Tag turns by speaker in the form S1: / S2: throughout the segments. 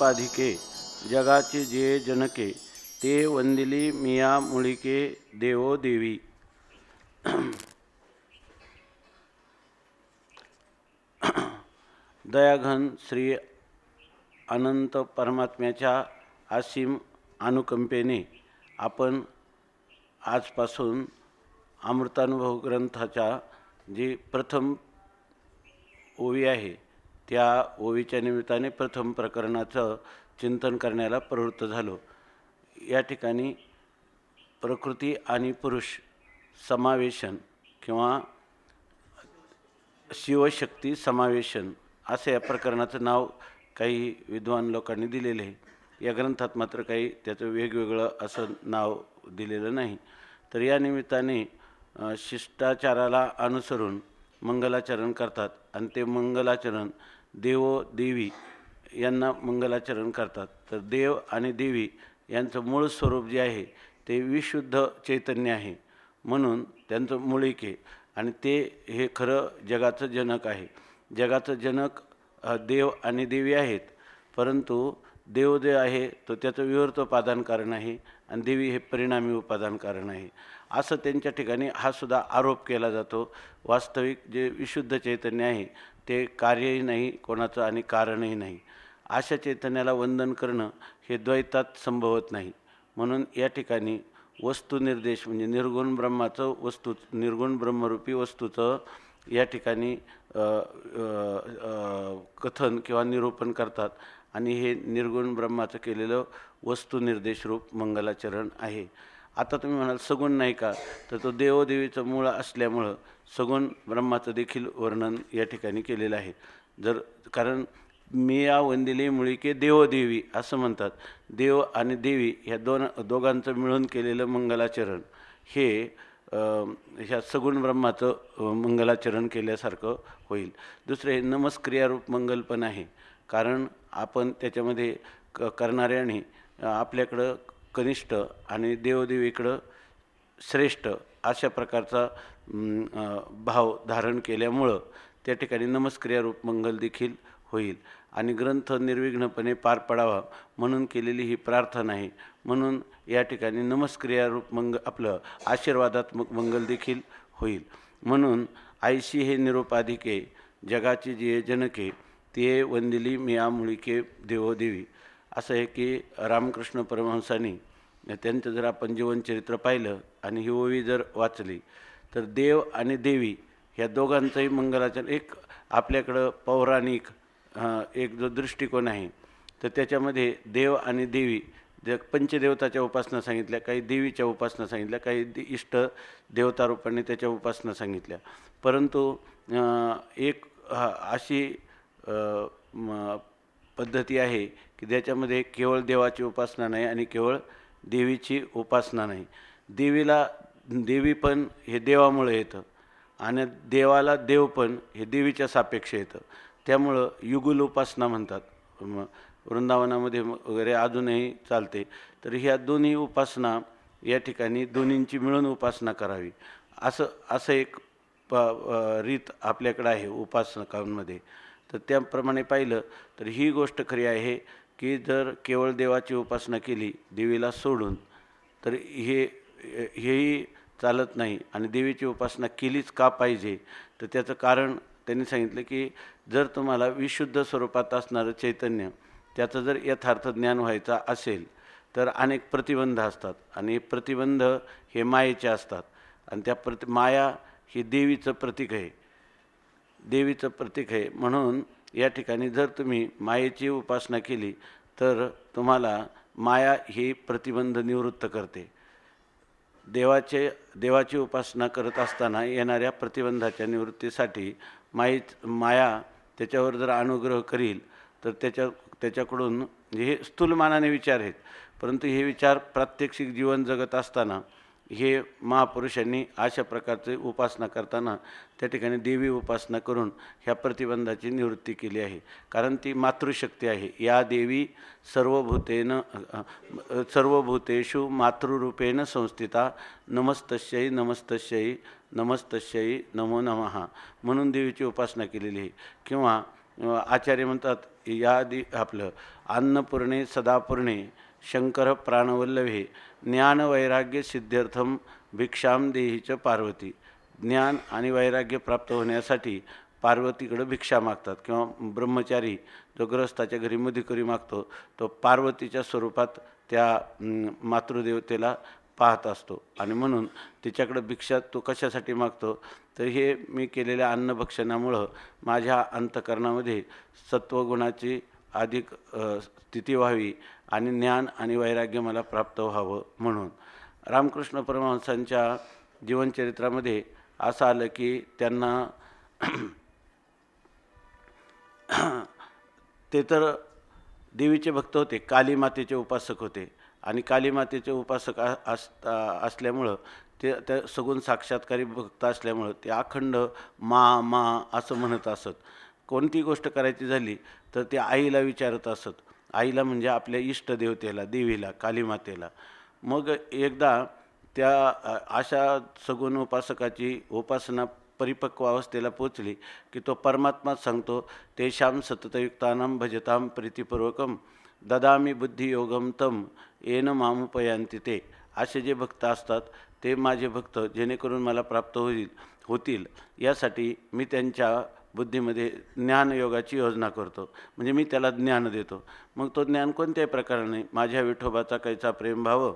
S1: उपाधिके जगाचे जे जनके ते वंदिली मिया मुळिके देवो देवी दयाघन श्री अनंत परमात्म्याच्या असीम अनुकंपेने आपण आजपासून अमृतानुभव ग्रंथाच्या जी प्रथम ओवी आहे त्या ओवीच्या निमित्ताने प्रथम प्रकरणाचं चिंतन करण्याला प्रवृत्त झालो या ठिकाणी प्रकृती आणि पुरुष समावेशन किंवा शिवशक्ती समावेशन असं या प्रकरणाचं नाव काही विद्वान लोकांनी दिलेले आहे या ग्रंथात मात्र काही त्याचं वेगवेगळं असं नाव दिलेलं नाही तर या निमित्ताने शिष्टाचाराला अनुसरून मंगलाचरण करतात आणि ते मंगलाचरण देव देवी यांना मंगलाचरण करतात तर देव आणि देवी यांचं मूळ स्वरूप जे आहे ते विशुद्ध चैतन्य आहे म्हणून त्यांचं मुळीक आहे आणि ते हे खरं जगाचं जनक आहे जगाचं जनक देव आणि देवी आहेत परंतु देव जे आहे तो त्याचं विवर्त उपादान कारण आहे आणि देवी हे परिणामी उपादान कारण आहे असं त्यांच्या ठिकाणी हा सुद्धा आरोप केला जातो वास्तविक जे विशुद्ध चैतन्य आहे ते कार्यही नाही कोणाचं आणि कारणही नाही अशा चैतन्याला वंदन करणं हे द्वैतात संभवत नाही म्हणून या ठिकाणी वस्तुनिर्देश म्हणजे निर्गुण ब्रह्माचं वस्तू निर्गुण ब्रह्मरूपी वस्तूचं या ठिकाणी कथन किंवा निरूपण करतात आणि हे निर्गुण ब्रह्माचं केलेलं वस्तुनिर्देश रूप मंगलाचरण आहे आता तुम्ही म्हणाल सगुण नाही का तर तो देवदेवीचं मूळ असल्यामुळं सगुण ब्रह्माचं देखील वर्णन या ठिकाणी केलेलं आहे जर कारण मी या वंदिले मुळिके देवदेवी असं म्हणतात देव आणि देवी ह्या दोन दोघांचं मिळून केलेलं मंगलाचरण हे ह्या सगुण ब्रह्माचं मंगलाचरण केल्यासारखं होईल दुसरे हे नमस्क्रियारूप मंगल पण आहे कारण आपण त्याच्यामध्ये क करणाऱ्याने आपल्याकडं कनिष्ठ आणि देवदेवीकडं श्रेष्ठ अशा प्रकारचा भाव धारण केल्यामुळं त्या ठिकाणी रूप मंगल देखील होईल आणि ग्रंथ निर्विघ्नपणे पार पडावा म्हणून केलेली ही प्रार्थना आहे म्हणून या ठिकाणी रूप मंग आपलं आशीर्वादात्मक मंगल देखील होईल म्हणून आयशी हे निरोपाधिके जगाची जी जनके ते वंदिली मिया मुळिके देवोदेवी असं आहे की रामकृष्ण परमहंसानी त्यांचं जर आपण जीवनचरित्र पाहिलं आणि ही ओवी जर वाचली तर देव आणि देवी ह्या दोघांचंही मंगलाचरण एक आपल्याकडं पौराणिक एक जो दृष्टिकोन आहे तर त्याच्यामध्ये देव आणि देवी जे पंचदेवताच्या उपासना सांगितल्या काही देवीच्या उपासना सांगितल्या काही इष्ट इष्ट देवतारूपाने त्याच्या उपासना सांगितल्या परंतु एक अशी पद्धती आहे की ज्याच्यामध्ये केवळ देवाची उपासना नाही आणि केवळ देवीची उपासना नाही देवीला देवी पण हे देवामुळे येतं आणि देवाला देव पण हे देवीच्या सापेक्ष येतं त्यामुळं युगुल उपासना म्हणतात वृंदावनामध्ये वगैरे अजूनही चालते तर ह्या दोन्ही उपासना या ठिकाणी दोन्हींची मिळून उपासना करावी असं असं एक प रीत आपल्याकडं आहे उपासकांमध्ये तर त्याप्रमाणे पाहिलं तर ही गोष्ट खरी आहे की जर केवळ देवाची उपासना केली देवीला सोडून तर हे हेही चालत नाही आणि देवीची उपासना केलीच का पाहिजे तर त्याचं कारण त्यांनी सांगितलं की जर तुम्हाला विशुद्ध स्वरूपात असणारं चैतन्य त्याचं जर यथार्थ ज्ञान व्हायचं असेल तर अनेक प्रतिबंध असतात आणि प्रतिबंध हे मायेचे असतात आणि त्या प्रति माया ही देवीचं प्रतीक आहे देवीचं प्रतीक आहे म्हणून या ठिकाणी जर तुम्ही मायेची उपासना केली तर तुम्हाला माया ही प्रतिबंध निवृत्त करते देवाचे देवाची उपासना करत असताना येणाऱ्या प्रतिबंधाच्या निवृत्तीसाठी माई माया त्याच्यावर जर अनुग्रह करील तर त्याच्या त्याच्याकडून हे स्थूलमानाने विचार आहेत परंतु हे विचार प्रात्यक्षिक जीवन जगत असताना हे महापुरुषांनी अशा प्रकारचे उपासना करताना त्या ठिकाणी देवी उपासना करून ह्या प्रतिबंधाची निवृत्ती केली आहे कारण ती मातृशक्ती आहे या देवी सर्वभूतेन सर्वभूतेषु मातृरूपेण संस्थिता नमस्तस्यै नमस्तस्यै नमस्तस्यै नमो नमः म्हणून देवीची उपासना केलेली आहे किंवा आचार्य म्हणतात या दि आपलं अन्नपूर्णे सदापूर्णे शंकर प्राणवल्लभे ज्ञान वैराग्य सिद्ध्यर्थम भिक्षाम देहीच पार्वती ज्ञान आणि वैराग्य प्राप्त होण्यासाठी पार्वतीकडं भिक्षा मागतात किंवा ब्रह्मचारी जो ग्रस्ताच्या घरी करी मागतो तो पार्वतीच्या स्वरूपात त्या मातृदेवतेला पाहत असतो आणि म्हणून तिच्याकडं भिक्षा तो कशासाठी मागतो तर हे मी केलेल्या अन्नभक्षणामुळं माझ्या अंतकरणामध्ये सत्वगुणाची अधिक स्थिती व्हावी आणि ज्ञान आणि वैराग्य मला प्राप्त व्हावं म्हणून रामकृष्ण परमहंसांच्या जीवनचरित्रामध्ये असं आलं की त्यांना ते तर देवीचे भक्त होते काली मातेचे उपासक होते आणि काली मातेचे उपासक अस असल्यामुळं ते त्या सगून साक्षात्कारी भक्त असल्यामुळं ते अखंड मा मा असं म्हणत असत कोणती गोष्ट करायची झाली तर ते आईला विचारत असत आईला म्हणजे आपल्या इष्टदेवतेला देवीला कालीमातेला मग एकदा त्या अशा सगुण उपासकाची उपासना परिपक्व अवस्थेला पोचली की तो परमात्मा सांगतो ते शाम सततयुक्तानाम भजताम प्रीतीपूर्वकम ददामी बुद्धियोगम तम येन मामुपयांती ते असे जे भक्त असतात ते माझे भक्त जेणेकरून मला प्राप्त होईल होतील यासाठी मी त्यांच्या बुद्धीमध्ये ज्ञानयोगाची योजना करतो म्हणजे मी त्याला ज्ञान देतो मग तो ज्ञान कोणत्याही प्रकाराने माझ्या विठोबाचा कैचा प्रेम भाव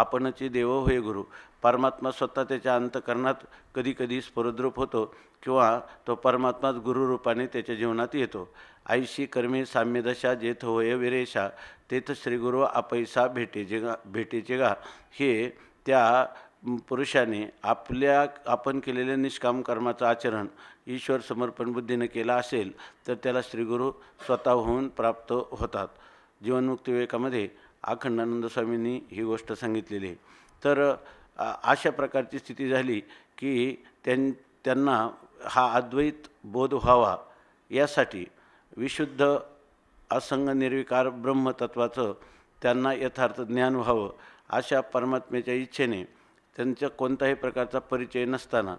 S1: आपणची देव होय गुरु परमात्मा स्वतः त्याच्या अंतकरणात कधीकधी स्फुरद्रूप होतो किंवा तो परमात्माच गुरुरूपाने त्याच्या जीवनात येतो आयुषी कर्मी साम्यदशा जेथ होय विरेषा तेथ श्रीगुरु आपैसा भेटेचे गा भेटेचे गा हे त्या पुरुषाने आपल्या आपण केलेले निष्काम कर्माचं आचरण ईश्वर समर्पण बुद्धीने केला असेल तर त्याला स्वतः होऊन प्राप्त होतात जीवनमुक्ती विवेकामध्ये अखंडानंद स्वामींनी ही गोष्ट सांगितलेली आहे तर अशा प्रकारची स्थिती झाली की त्यां त्यांना हा अद्वैत बोध व्हावा यासाठी विशुद्ध असंग निर्विकार ब्रह्मतत्वाचं त्यांना यथार्थ ज्ञान व्हावं अशा परमात्म्याच्या इच्छेने त्यांचा कोणताही प्रकारचा परिचय नसताना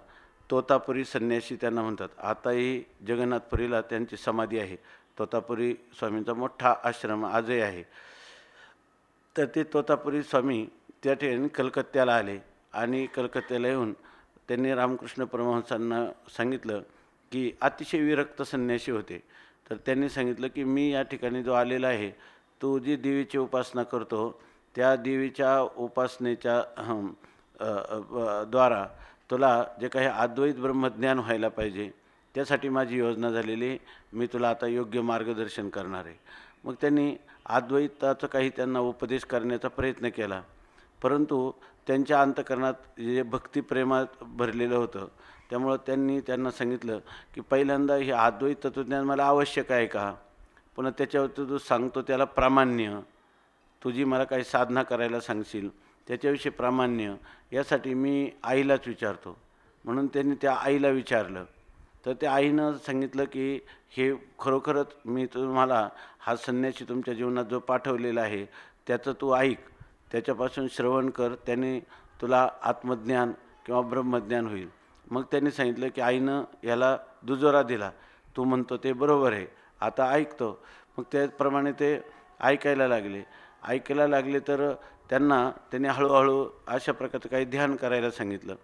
S1: तोतापुरी संन्यासी त्यांना म्हणतात आताही जगन्नाथपुरीला त्यांची समाधी आहे तोतापुरी स्वामींचा मोठा आश्रम आजही आहे तर ते तोतापुरी स्वामी त्या ठिकाणी कलकत्त्याला आले आणि कलकत्त्याला येऊन त्यांनी रामकृष्ण परमहंसांना सांगितलं की अतिशय विरक्त संन्यासी होते तर त्यांनी सांगितलं की मी या ठिकाणी जो आलेला आहे तो जी देवीची उपासना करतो त्या देवीच्या उपासनेच्या द्वारा तुला जे काही अद्वैत ब्रह्मज्ञान व्हायला पाहिजे त्यासाठी माझी योजना झालेली मी तुला आता योग्य मार्गदर्शन करणार आहे मग त्यांनी अद्वैताचं काही त्यांना उपदेश करण्याचा प्रयत्न केला परंतु त्यांच्या अंतकरणात जे भक्तिप्रेमात भरलेलं होतं त्यामुळं त्यांनी त्यांना सांगितलं की पहिल्यांदा हे अद्वैत तत्वज्ञान मला आवश्यक आहे का पुन्हा त्याच्यावरती तू सांगतो त्याला प्रामाण्य तुझी मला काही साधना करायला सांगशील त्याच्याविषयी प्रामाण्य यासाठी मी आईलाच विचारतो म्हणून त्यांनी त्या आईला विचारलं तर त्या आईनं सांगितलं की हे खरोखरच मी तुम्हाला हा संन्याशी तुमच्या जीवनात जो पाठवलेला आहे त्याचं तू ऐक त्याच्यापासून श्रवण कर त्याने तुला आत्मज्ञान किंवा ब्रह्मज्ञान होईल मग त्यांनी सांगितलं की आईनं याला दुजोरा दिला तू म्हणतो ते बरोबर आहे आता ऐकतो मग त्याचप्रमाणे ते ऐकायला लागले ऐकायला लागले तर त्यांना त्यांनी हळूहळू अशा प्रकारचं काही ध्यान करायला सांगितलं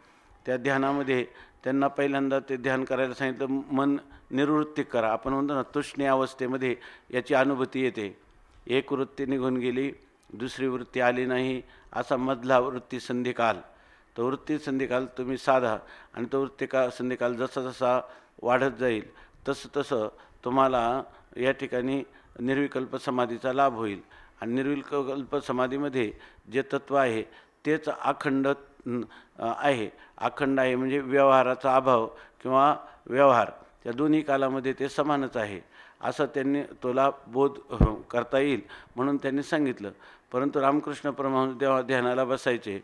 S1: त्या ध्यानामध्ये त्यांना पहिल्यांदा ते ध्यान करायला सांगितलं मन निवृत्ती करा आपण म्हणतो ना तुष्णी अवस्थेमध्ये याची अनुभूती येते एक वृत्ती निघून गेली दुसरी वृत्ती आली नाही असा मधला वृत्ती संधिकाल तो वृत्ती संधिकाल तुम्ही साधा आणि तो वृत्ती का संधिकाल जसा जसा वाढत जाईल तसं तसं तुम्हाला या ठिकाणी निर्विकल्प समाधीचा लाभ होईल आणि निर्विकल्प समाधीमध्ये जे तत्त्व आहे तेच अखंड आहे अखंड आहे म्हणजे व्यवहाराचा अभाव किंवा व्यवहार त्या दोन्ही कालामध्ये ते समानच आहे असं त्यांनी तोला बोध करता येईल म्हणून त्यांनी सांगितलं परंतु रामकृष्ण परमहंस देवा ध्यानाला बसायचे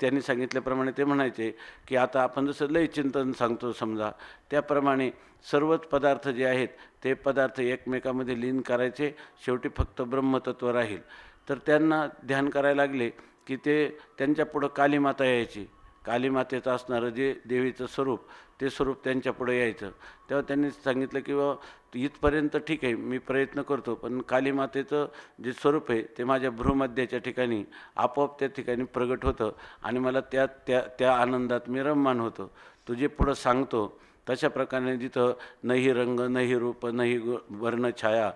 S1: त्यांनी सांगितल्याप्रमाणे ते म्हणायचे की आता आपण जसं लय चिंतन सांगतो समजा त्याप्रमाणे सर्वच पदार्थ जे आहेत ते पदार्थ एकमेकामध्ये लीन करायचे शेवटी फक्त ब्रह्मतत्व राहील तर त्यांना ध्यान करायला लागले की ते त्यांच्या पुढं कालीमाता यायची कालीमातेचं असणारं जे देवीचं स्वरूप ते स्वरूप त्यांच्या यायचं तेव्हा त्यांनी सांगितलं की बा इथपर्यंत ठीक आहे मी प्रयत्न करतो पण कालीमातेचं जे स्वरूप आहे ते माझ्या भ्रूमध्याच्या ठिकाणी आपोआप त्या ठिकाणी प्रगट होतं आणि मला त्या त्या त्या आनंदात मी रममान होतो तुझे पुढं सांगतो तशा प्रकारे जिथं नही रंग नही रूप नही वर्ण छाया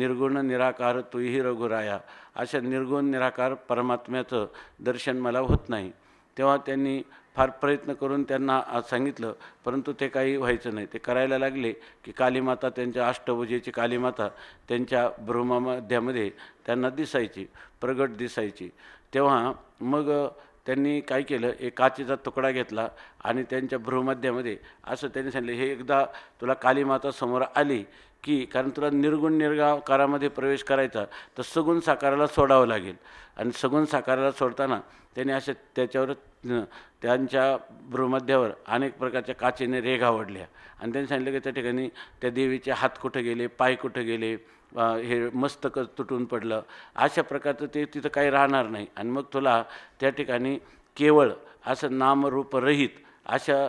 S1: निर्गुण निराकार तुही रघुराया अशा निर्गुण निराकार परमात्म्याचं दर्शन मला होत नाही तेव्हा त्यांनी फार प्रयत्न करून त्यांना सांगितलं परंतु ते काही व्हायचं नाही ते करायला लागले की कालीमाता त्यांच्या अष्टभुजेची कालीमाता त्यांच्या ब्रह्मामध्ये त्यांना दिसायची प्रगट दिसायची तेव्हा मग त्यांनी काय केलं एक काचेचा तुकडा घेतला आणि त्यांच्या भ्रूमध्यामध्ये असं त्यांनी सांगितलं हे एकदा तुला कालीमाता समोर आली की कारण तुला निर्गुण निर्गाकारामध्ये प्रवेश करायचा तर सगुण साकाराला सोडावं लागेल आणि सगुण साकाराला सोडताना त्यांनी असे त्याच्यावर त्यांच्या भ्रूमध्यावर अनेक प्रकारच्या काचेने आवडल्या आणि त्यांनी सांगितलं की त्या ठिकाणी त्या देवीचे हात कुठं गेले पाय कुठं गेले हे मस्तक तुटून पडलं अशा प्रकारचं ते तिथं काही राहणार नाही आणि मग तुला त्या ठिकाणी केवळ असं नामरूपरहित अशा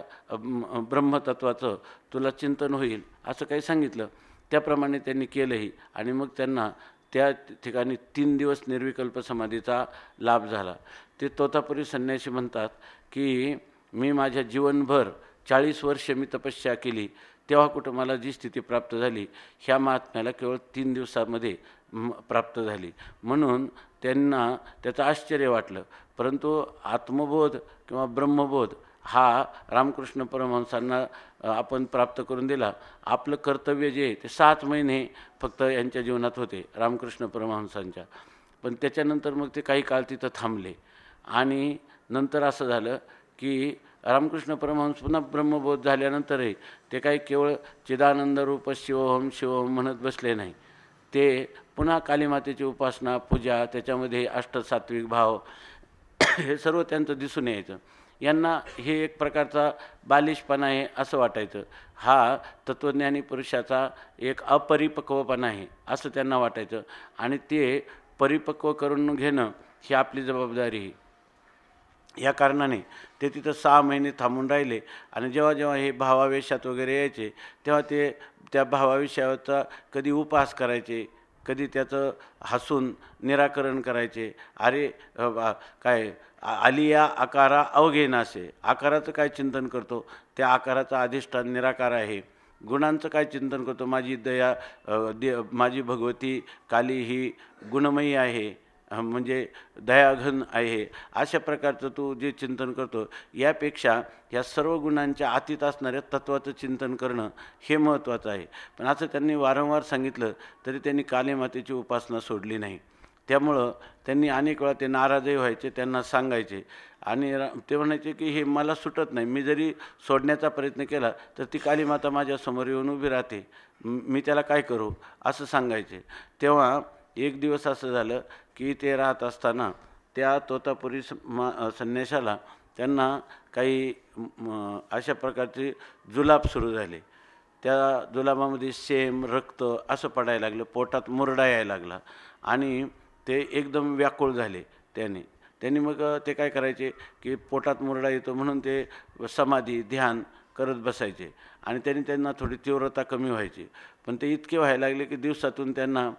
S1: ब्रह्मतत्वाचं तुला चिंतन होईल असं काही सांगितलं त्याप्रमाणे त्यांनी केलंही आणि मग त्यांना त्या ठिकाणी तीन दिवस निर्विकल्प समाधीचा लाभ झाला ते तोतापुरी संन्याशी म्हणतात की मी माझ्या जीवनभर चाळीस वर्ष मी तपस्या केली तेव्हा कुटुंबाला जी स्थिती प्राप्त झाली ह्या महात्म्याला केवळ तीन दिवसामध्ये प्राप्त झाली म्हणून त्यांना त्याचं आश्चर्य वाटलं परंतु आत्मबोध किंवा ब्रह्मबोध हा रामकृष्ण परमहंसांना आपण प्राप्त करून दिला आपलं कर्तव्य जे ते सात महिने फक्त यांच्या जीवनात होते रामकृष्ण परमहंसांच्या पण त्याच्यानंतर मग ते काही काळ तिथं थांबले आणि नंतर असं झालं की रामकृष्ण परमहंस पुन्हा ब्रह्मबोध झाल्यानंतरही ते काही केवळ चिदानंद रूप शिवहोम शिवहोम म्हणत बसले नाही ते पुन्हा कालीमातेची उपासना पूजा त्याच्यामध्ये अष्टसात्विक भाव हे सर्व त्यांचं दिसून यायचं यांना हे एक प्रकारचा बालिशपणा आहे असं वाटायचं हा तत्त्वज्ञानी पुरुषाचा एक अपरिपक्वपणा आहे असं त्यांना वाटायचं आणि ते परिपक्व करून घेणं ही आपली जबाबदारी या कारणाने ते तिथं सहा महिने थांबून राहिले आणि जेव्हा जेव्हा हे भावावेशात वगैरे यायचे तेव्हा ते त्या भावाविषयाचा कधी उपास करायचे कधी त्याचं हसून निराकरण करायचे अरे काय आलिया आकारा अवघेनासे आकाराचं काय चिंतन करतो त्या आकाराचा अधिष्ठान निराकार आहे गुणांचं काय चिंतन करतो माझी दया दे माझी भगवती काली ही गुणमयी आहे म्हणजे दयाघन आहे अशा प्रकारचं तू जे चिंतन करतो यापेक्षा या सर्व गुणांच्या आतीत असणाऱ्या तत्वाचं चिंतन करणं हे महत्त्वाचं आहे पण असं त्यांनी वारंवार सांगितलं तरी त्यांनी कालीमातेची उपासना सोडली नाही त्यामुळं त्यांनी अनेक वेळा ते नाराजही व्हायचे त्यांना सांगायचे आणि ते म्हणायचे की हे मला सुटत नाही मी जरी सोडण्याचा प्रयत्न केला तर ती काली माता माझ्यासमोर येऊन उभी राहते मी त्याला काय करू असं सांगायचे तेव्हा एक दिवस असं झालं की ते राहत असताना त्या तोतापुरी संन्याशाला त्यांना काही अशा प्रकारचे जुलाब सुरू झाले त्या जुलाबामध्ये सेम रक्त असं पडायला लागलं पोटात मुरडा यायला लागला आणि ते एकदम व्याकुळ झाले त्याने त्यांनी मग ते काय करायचे की पोटात मुरडा येतो म्हणून ते समाधी ध्यान करत बसायचे आणि त्यांनी त्यांना थोडी तीव्रता कमी व्हायची पण ते इतके व्हायला लागले की दिवसातून त्यांना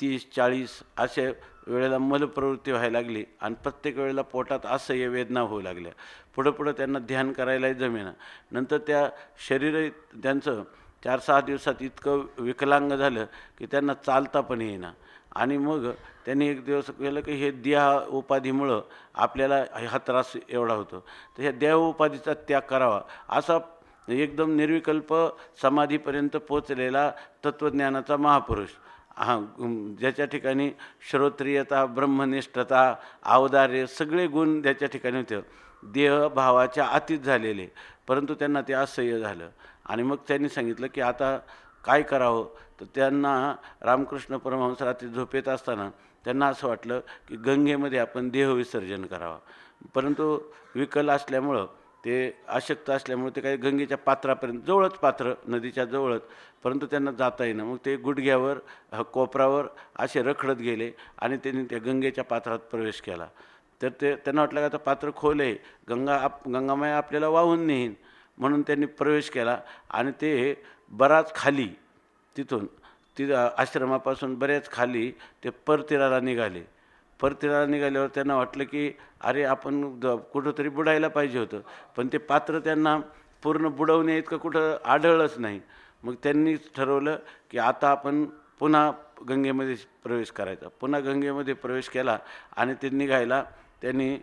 S1: तीस चाळीस असे वेळेला मलप्रवृत्ती व्हायला लागली आणि प्रत्येक वेळेला पोटात असह्य वेदना होऊ लागल्या पुढं पुढं त्यांना ध्यान करायलाही जमेना नंतर त्या शरीर त्यांचं चार सहा दिवसात इतकं विकलांग झालं की त्यांना चालता पण येईना आणि मग त्यांनी एक दिवस केलं की हे देह उपाधीमुळं आपल्याला हा त्रास एवढा होतो तर ह्या देह उपाधीचा त्याग करावा असा एकदम निर्विकल्प समाधीपर्यंत पोचलेला तत्त्वज्ञानाचा महापुरुष हां ज्याच्या ठिकाणी श्रोत्रियता ब्रह्मनिष्ठता अवदार्य सगळे गुण ज्याच्या ठिकाणी होते देहभावाच्या आतीत झालेले परंतु त्यांना ते असह्य झालं आणि मग त्यांनी सांगितलं की आता काय करावं तर त्यांना रामकृष्ण परमहंस रात्री झोपेत असताना त्यांना असं वाटलं की गंगेमध्ये आपण देह विसर्जन करावं परंतु विकल असल्यामुळं ते अशक्त असल्यामुळे ते काही गंगेच्या पात्रापर्यंत जवळच पात्र नदीच्या जवळच परंतु त्यांना जाता येईना मग ते गुडघ्यावर कोपरावर असे रखडत गेले आणि त्यांनी त्या गंगेच्या पात्रात प्रवेश केला तर ते त्यांना वाटलं का तर पात्र खोल आहे गंगा आप गंगामाया आपल्याला वाहून नेईन म्हणून त्यांनी प्रवेश केला आणि ते बराच खाली तिथून ति आश्रमापासून बऱ्याच खाली ते परतीराला निघाले परतीला निघाल्यावर त्यांना वाटलं की अरे आपण कुठंतरी बुडायला पाहिजे होतं पण ते पात्र त्यांना पूर्ण बुडवणे इतकं कुठं आढळलंच नाही मग त्यांनीच ठरवलं की आता आपण पुन्हा गंगेमध्ये प्रवेश करायचा पुन्हा गंगेमध्ये प्रवेश केला आणि ते निघायला त्यांनी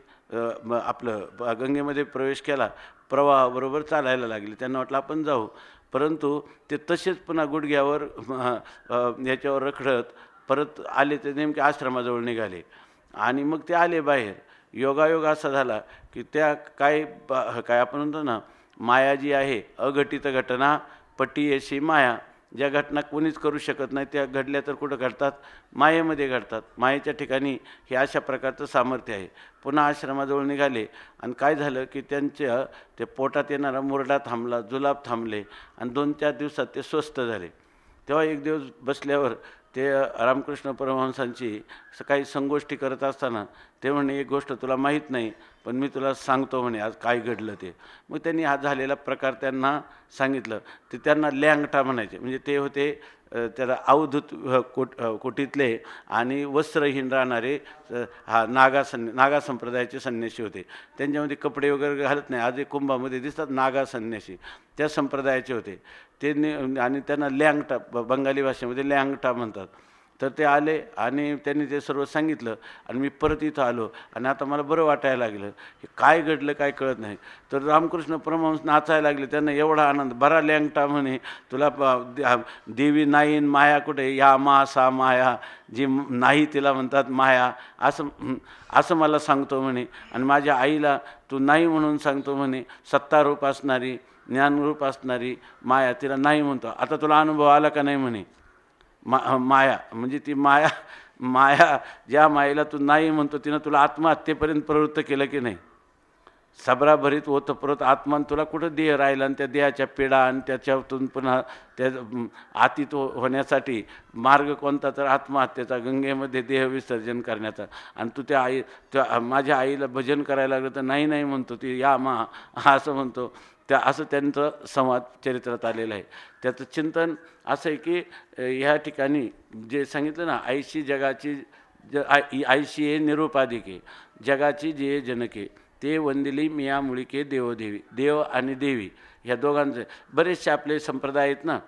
S1: आपलं गंगेमध्ये प्रवेश केला प्रवाहाबरोबर चालायला लागले त्यांना वाटलं आपण जाऊ परंतु ते तसेच पुन्हा गुडघ्यावर याच्यावर रखडत परत आले ते नेमके आश्रमाजवळ निघाले आणि मग ते आले बाहेर योगायोग असा झाला की त्या काय काय आपण म्हणतो ना माया जी आहे अघटित घटना पटी अशी माया ज्या घटना कोणीच करू शकत नाही त्या घडल्या तर कुठं घडतात मायेमध्ये घडतात मायेच्या ठिकाणी हे अशा प्रकारचं सामर्थ्य आहे पुन्हा आश्रमाजवळ निघाले आणि काय झालं की त्यांच्या ते पोटात येणारा मुरडा थांबला जुलाब थांबले आणि दोन चार दिवसात ते स्वस्त झाले तेव्हा एक दिवस बसल्यावर ते रामकृष्ण परमहंसांची काही संगोष्ठी करत असताना ते म्हणणे एक गोष्ट तुला माहीत नाही पण मी तुला सांगतो म्हणे आज काय घडलं ते मग त्यांनी हा झालेला प्रकार त्यांना सांगितलं ते त्यांना लँगटा म्हणायचे म्हणजे ते होते त्याला अवधूत कोट कोटीतले आणि वस्त्रहीन राहणारे हा नागा सन् नागा संप्रदायाचे संन्यासी होते त्यांच्यामध्ये कपडे वगैरे घालत नाही आज कुंभामध्ये दिसतात नागा संन्यासी त्या संप्रदायाचे होते त्यांनी आणि त्यांना लँगटा बंगाली भाषेमध्ये लँगटा म्हणतात तर ते आले आणि त्यांनी ते सर्व सांगितलं आणि मी परत इथं आलो आणि आता मला बरं वाटायला लागलं की काय घडलं काय कळत नाही तर रामकृष्ण परमहंस नाचायला लागले त्यांना एवढा आनंद बरा लँगटा म्हणे तुला देवी नाईन माया कुठे या मा सा माया जी नाही तिला म्हणतात माया असं असं मला सांगतो म्हणे आणि माझ्या आईला तू नाही म्हणून सांगतो म्हणे सत्तारूप असणारी ज्ञानरूप असणारी माया तिला नाही म्हणतो आता तुला अनुभव आला का नाही म्हणे मा माया म्हणजे ती माया माया ज्या मायेला तू नाही म्हणतो तिनं तुला आत्महत्येपर्यंत प्रवृत्त केलं की नाही सबराभरीत होतं परत आत्मान तुला कुठं देह राहिला आणि त्या देहाच्या पिढा आणि त्याच्यातून पुन्हा त्या आतीत हो-, होण्यासाठी मार्ग कोणता तर आत्महत्येचा गंगेमध्ये देह विसर्जन करण्याचा आणि तू त्या आई त्या माझ्या आईला भजन करायला लागलं तर नाही नाही म्हणतो ती या मा असं म्हणतो त्या असं त्यांचं संवाद चरित्रात आलेलं आहे त्याचं चिंतन असं आहे की ह्या ठिकाणी जे सांगितलं ना आईशी जगाची ज आई आईशी हे निरुपाधिके जगाची जे जनके ते वंदिली मिया मुळिके देवदेवी देव आणि देवी ह्या दोघांचे बरेचसे आपले संप्रदाय आहेत ना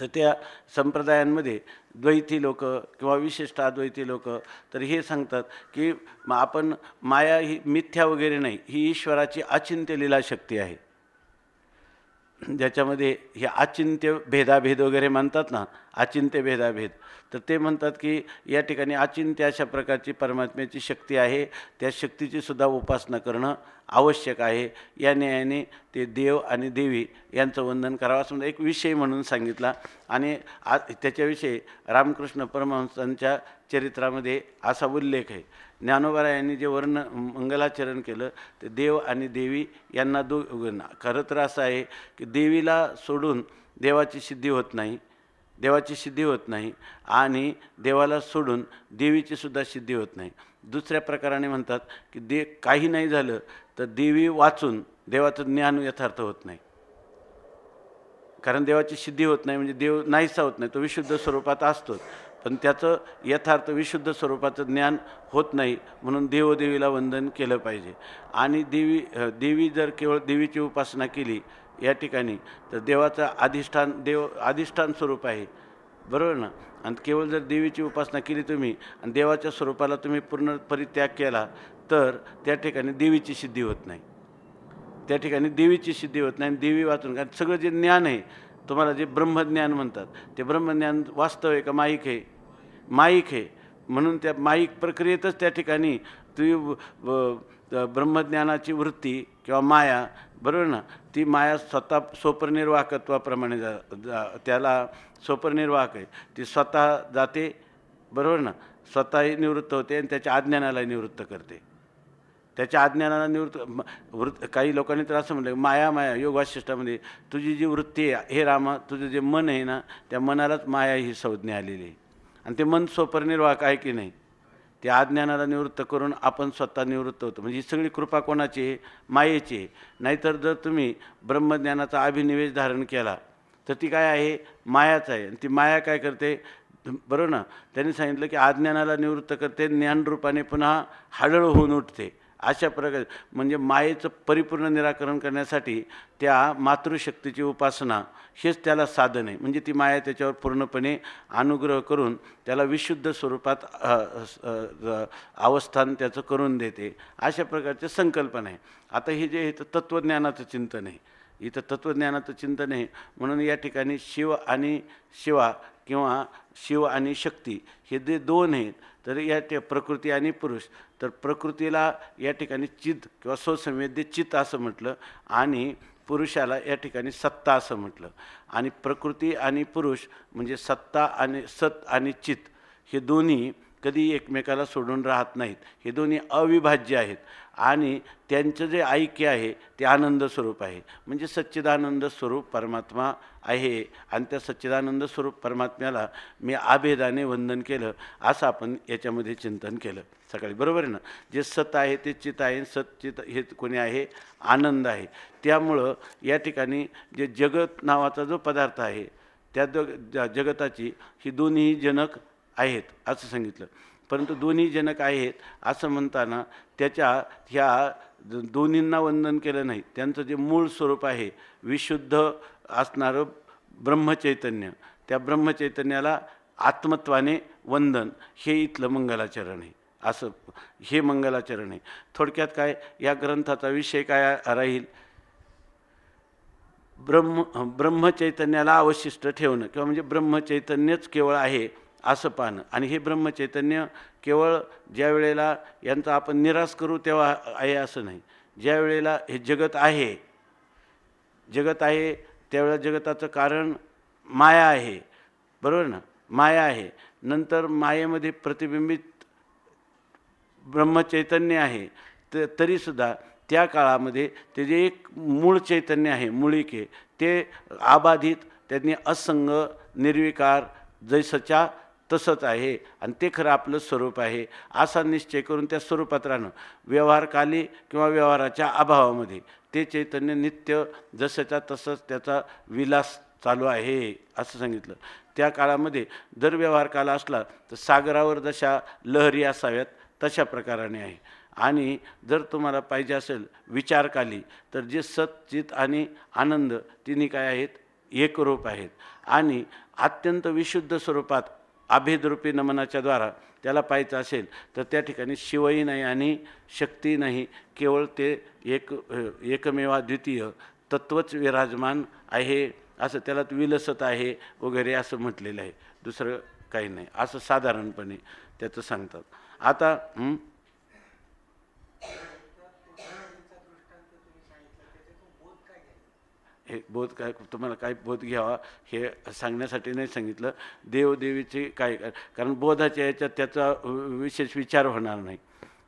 S1: तर त्या संप्रदायांमध्ये द्वैती लोक किंवा विशिष्ट अद्वैती लोक तर हे सांगतात की आपण माया ही मिथ्या वगैरे नाही ही ईश्वराची अचिंत्य शक्ती आहे ज्याच्यामध्ये हे अचिंत्य भेदाभेद वगैरे म्हणतात ना अचिंत्य भेदाभेद तर ते म्हणतात की या ठिकाणी अचिंत्य अशा प्रकारची परमात्म्याची शक्ती आहे त्या शक्तीची सुद्धा उपासना करणं आवश्यक आहे या न्यायाने ते देव आणि देवी यांचं वंदन करावं असं म्हणजे एक विषय म्हणून सांगितला आणि आ त्याच्याविषयी रामकृष्ण परमहंसांच्या चरित्रामध्ये असा उल्लेख आहे ज्ञानोबरा यांनी जे वर्ण मंगलाचरण केलं ते देव आणि देवी यांना दो खरं तर असं आहे की देवीला सोडून देवाची सिद्धी होत नाही देवाची सिद्धी होत नाही आणि देवाला सोडून देवीची सुद्धा सिद्धी होत नाही दुसऱ्या प्रकाराने म्हणतात की दे काही नाही झालं तर देवी वाचून देवाचं ज्ञान यथार्थ होत नाही कारण देवाची सिद्धी होत नाही म्हणजे देव नाहीसा होत नाही तो विशुद्ध स्वरूपात असतोच पण त्याचं यथार्थ विशुद्ध स्वरूपाचं ज्ञान होत नाही म्हणून देवदेवीला वंदन केलं पाहिजे आणि देवी देवी जर केवळ देवीची उपासना केली या ठिकाणी तर देवाचं अधिष्ठान देव अधिष्ठान स्वरूप आहे बरोबर ना आणि केवळ जर देवीची उपासना केली तुम्ही आणि देवाच्या स्वरूपाला तुम्ही पूर्ण परित्याग केला तर त्या ठिकाणी देवीची सिद्धी होत नाही त्या ठिकाणी देवीची सिद्धी होत नाही आणि देवी वाचून कारण सगळं जे ज्ञान आहे तुम्हाला जे ब्रह्मज्ञान म्हणतात ते ब्रह्मज्ञान वास्तव आहे का माईक आहे माईक आहे म्हणून त्या माईक प्रक्रियेतच त्या ठिकाणी ती ब्रह्मज्ञानाची वृत्ती किंवा माया बरोबर ना ती माया स्वतः सोपरनिर्वाहकत्वाप्रमाणे जा जा त्याला सोपरनिर्वाहक आहे ती स्वतः जाते बरोबर ना स्वतःही निवृत्त होते आणि त्याच्या अज्ञानालाही निवृत्त करते त्याच्या अज्ञानाला निवृत्त वृत्त काही लोकांनी तर असं म्हटलं माया माया योगाशिष्टामध्ये तुझी जी वृत्ती आहे हे रामा तुझं जे मन आहे ना त्या मनालाच माया ही संज्ञा आलेली आहे आणि ते मन सोपरनिर्वाहक आहे की नाही ते अज्ञानाला निवृत्त करून आपण स्वतः निवृत्त होतो म्हणजे ही सगळी कृपा कोणाची आहे मायेची आहे नाहीतर जर तुम्ही ब्रह्मज्ञानाचा अभिनिवेश धारण केला तर ती काय आहे मायाच आहे आणि ती माया काय करते बरोबर ना त्यांनी सांगितलं की अज्ञानाला निवृत्त करते ज्ञानरूपाने पुन्हा हाडळ होऊन उठते अशा प्रकारे म्हणजे मायेचं परिपूर्ण निराकरण करण्यासाठी त्या मातृशक्तीची उपासना हेच त्याला साधन आहे म्हणजे ती माया त्याच्यावर पूर्णपणे अनुग्रह करून त्याला विशुद्ध स्वरूपात अवस्थान त्याचं करून देते अशा प्रकारचे संकल्पना आहे आता हे जे हे तत्त्वज्ञानाचं चिंतन आहे इथं तत्त्वज्ञानाचं चिंतन आहे म्हणून या ठिकाणी शिव आणि शिवा किंवा शिव आणि शक्ती हे जे दोन आहेत तर या ते प्रकृती आणि पुरुष तर प्रकृतीला या ठिकाणी चिद किंवा स्वसंवेद्य चित्त असं म्हटलं आणि पुरुषाला या ठिकाणी सत्ता असं म्हटलं आणि प्रकृती आणि पुरुष म्हणजे सत्ता आणि सत आणि चित्त हे दोन्ही कधी एकमेकाला सोडून राहत नाहीत हे दोन्ही अविभाज्य आहेत आणि त्यांचं जे ऐक्य आहे ते आनंद स्वरूप आहे म्हणजे सच्चिदानंद स्वरूप परमात्मा आहे आणि त्या सच्चिदानंद स्वरूप परमात्म्याला मी आभेदाने वंदन केलं असं आपण याच्यामध्ये चिंतन केलं सकाळी बरोबर आहे ना जे सत आहे ते चित आहे चित हे कोणी आहे आनंद आहे त्यामुळं या ठिकाणी जे जगत नावाचा जो पदार्थ आहे त्या जगताची ही दोन्ही जनक आहेत असं सांगितलं परंतु दोन्ही जनक आहेत असं म्हणताना त्याच्या ह्या दोन्हींना वंदन केलं नाही त्यांचं जे मूळ स्वरूप आहे विशुद्ध असणारं ब्रह्मचैतन्य त्या ब्रह्मचैतन्याला आत्मत्वाने वंदन हे इथलं मंगलाचरण आहे असं हे मंगलाचरण आहे थोडक्यात काय या ग्रंथाचा विषय काय राहील ब्रह्म ब्रह्मचैतन्याला अवशिष्ट ठेवणं किंवा म्हणजे ब्रह्मचैतन्यच केवळ आहे असं पाहणं आणि हे ब्रह्मचैतन्य केवळ ज्या वेळेला यांचा आपण निराश करू तेव्हा आहे असं नाही ज्या वेळेला हे जगत आहे जगत आहे त्यावेळेला जगताचं कारण माया आहे बरोबर ना माया आहे नंतर मायेमध्ये प्रतिबिंबित ब्रह्मचैतन्य आहे त तरीसुद्धा त्या काळामध्ये ते जे एक मूळ चैतन्य आहे मुळीक ते आबाधित त्यांनी असंग निर्विकार जैसच्या तसंच आहे आणि ते खरं आपलं स्वरूप आहे असा निश्चय करून त्या स्वरूपात राहणं व्यवहारकाली किंवा व्यवहाराच्या अभावामध्ये ते चैतन्य नित्य जसंच्या तसंच त्याचा विलास चालू आहे असं सांगितलं त्या काळामध्ये जर व्यवहार काल असला तर सागरावर जशा लहरी असाव्यात तशा प्रकाराने आहे आणि जर तुम्हाला पाहिजे असेल विचारकाली तर जे सतचित आणि आनंद तिन्ही काय आहेत एकरूप आहेत आणि अत्यंत विशुद्ध स्वरूपात अभेदरूपी नमनाच्या द्वारा त्याला पाहायचं असेल तर त्या ठिकाणी शिवही नाही आणि शक्ती नाही केवळ ते एक एकमेवा द्वितीय तत्वच विराजमान आहे असं त्याला विलसत आहे वगैरे असं म्हटलेलं आहे दुसरं काही नाही असं साधारणपणे त्याचं सांगतात आता हे बोध काय तुम्हाला काय बोध घ्यावा हे सांगण्यासाठी नाही सांगितलं देवदेवीचे काय कारण बोधाच्या याच्यात त्याचा विशेष विचार होणार नाही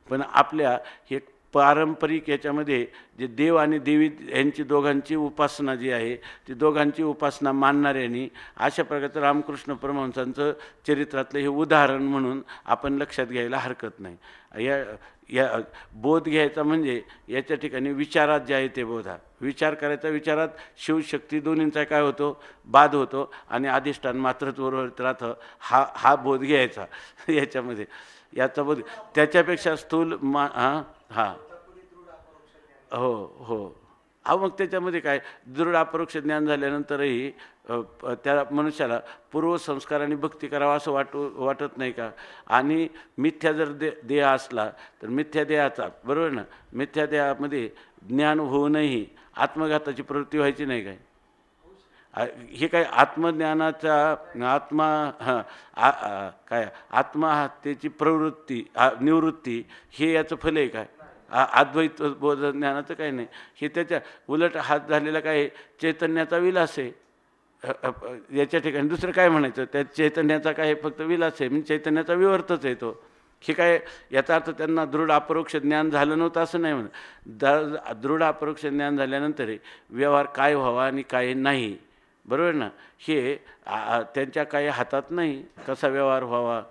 S1: पण आपल्या हे पारंपरिक याच्यामध्ये जे देव आणि देवी यांची दोघांची उपासना जी आहे ती दोघांची उपासना मानणाऱ्यांनी अशा प्रकारचं रामकृष्ण परमहंसांचं चरित्रातलं हे उदाहरण म्हणून आपण लक्षात घ्यायला हरकत नाही या या बोध घ्यायचा म्हणजे याच्या ठिकाणी विचारात जे आहे ते बोधा विचार करायचा विचारात शिवशक्ती दोन्हींचा काय होतो बाद होतो आणि अधिष्ठान मात्र उर्वरित राहतं हा हा बोध घ्यायचा याच्यामध्ये याचा बोध त्याच्यापेक्षा स्थूल मा हां हां हो हो अहो मग त्याच्यामध्ये काय दृढ अपरोक्ष ज्ञान झाल्यानंतरही त्या मनुष्याला आणि भक्ती करावा असं वाटू वाटत नाही का आणि मिथ्या जर दे देह असला तर मिथ्या देहाचा बरोबर ना मिथ्या देहामध्ये ज्ञान होऊनही आत्मघाताची प्रवृत्ती व्हायची नाही काय हे काय आत्मज्ञानाचा आत्मा काय आत्महत्येची प्रवृत्ती निवृत्ती हे याचं फल आहे काय अद्वैत बोध ज्ञानाचं काही नाही हे त्याच्या उलट हात झालेला काय चैतन्याचा विलास आहे याच्या ठिकाणी दुसरं काय म्हणायचं त्या चैतन्याचा काय फक्त विलास आहे म्हणजे चैतन्याचा विवर्तच आहे तो हे काय याचा अर्थ त्यांना दृढ अपरोक्ष ज्ञान झालं नव्हतं असं नाही म्हणत दृढ अपरोक्ष ज्ञान झाल्यानंतर व्यवहार काय व्हावा आणि काय नाही बरोबर ना हे त्यांच्या काही हातात नाही कसा व्यवहार व्हावा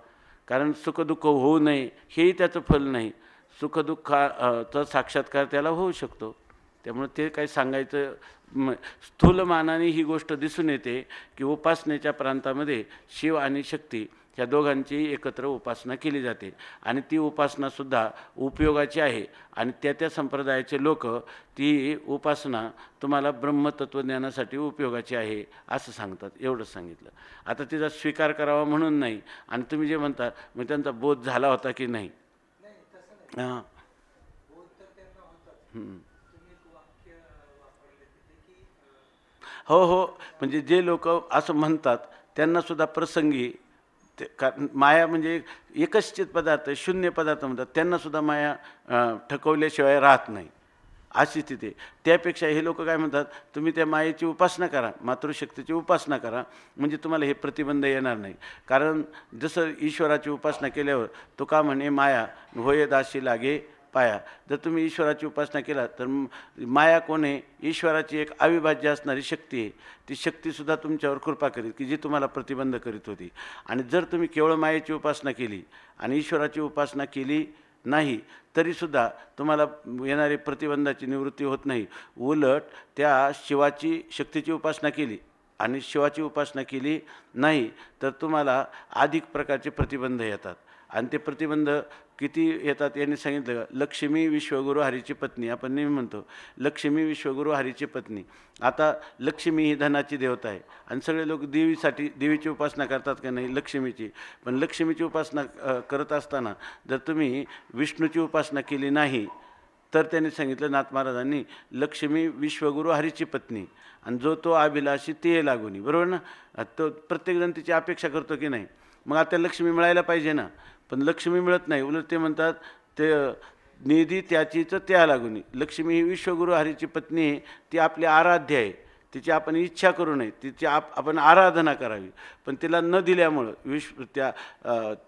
S1: कारण सुखदुःख होऊ नये हेही त्याचं फल नाही सुखदुःखाचा साक्षात्कार त्याला होऊ शकतो त्यामुळे ते काही सांगायचं म स्थूलमानाने ही गोष्ट दिसून येते की उपासनेच्या प्रांतामध्ये शिव आणि शक्ती ह्या दोघांची एकत्र उपासना केली जाते आणि ती उपासनासुद्धा उपयोगाची आहे आणि त्या त्या संप्रदायाचे लोक ती उपासना तुम्हाला ब्रह्मतत्वज्ञानासाठी उपयोगाची आहे असं सांगतात एवढं सांगितलं आता तिचा स्वीकार करावा म्हणून नाही आणि तुम्ही जे म्हणता मग त्यांचा बोध झाला होता की नाही हो हो म्हणजे जे लोक असं म्हणतात त्यांना सुद्धा प्रसंगी ते कारण माया म्हणजे एकच पदार्थ शून्य पदार्थ म्हणतात त्यांनासुद्धा माया ठकवल्याशिवाय राहत नाही अशी स्थिती त्यापेक्षा हे लोक काय म्हणतात तुम्ही त्या मायेची उपासना करा मातृशक्तीची उपासना करा म्हणजे तुम्हाला हे प्रतिबंध येणार नाही कारण जसं ईश्वराची उपासना केल्यावर तो का म्हणे माया होय दासी लागे पाया जर तुम्ही ईश्वराची उपासना केला तर माया कोण आहे ईश्वराची एक अविभाज्य असणारी शक्ती आहे ती शक्तीसुद्धा तुमच्यावर कृपा करीत की जी तुम्हाला प्रतिबंध करीत होती आणि जर तुम्ही केवळ मायेची उपासना केली आणि ईश्वराची उपासना केली नाही तरीसुद्धा तुम्हाला येणारी प्रतिबंधाची निवृत्ती होत नाही उलट त्या शिवाची शक्तीची उपासना केली आणि शिवाची उपासना केली नाही तर तुम्हाला अधिक प्रकारचे प्रतिबंध येतात आणि ते प्रतिबंध किती येतात यांनी सांगितलं लक्ष्मी विश्वगुरु हरीची पत्नी आपण नेहमी म्हणतो लक्ष्मी विश्वगुरु हरीची पत्नी आता लक्ष्मी ही धनाची देवता आहे आणि सगळे लोक देवीसाठी देवीची उपासना करतात का नाही लक्ष्मीची पण लक्ष्मीची उपासना करत असताना जर तुम्ही विष्णूची उपासना केली नाही तर त्यांनी सांगितलं नाथ महाराजांनी लक्ष्मी विश्वगुरु हरीची पत्नी आणि जो तो अभिलाषी ते लागूनी बरोबर ना तो प्रत्येकजण तिची अपेक्षा करतो की नाही मग आता लक्ष्मी मिळायला पाहिजे ना पण लक्ष्मी मिळत नाही उलट ते म्हणतात ते निधी त्याचीच त्या लागून लक्ष्मी ही विश्वगुरु हरीची पत्नी आहे ती आपली आराध्य आहे तिची आपण इच्छा करू नये तिची आप आपण आराधना करावी पण तिला न दिल्यामुळं विश्व त्या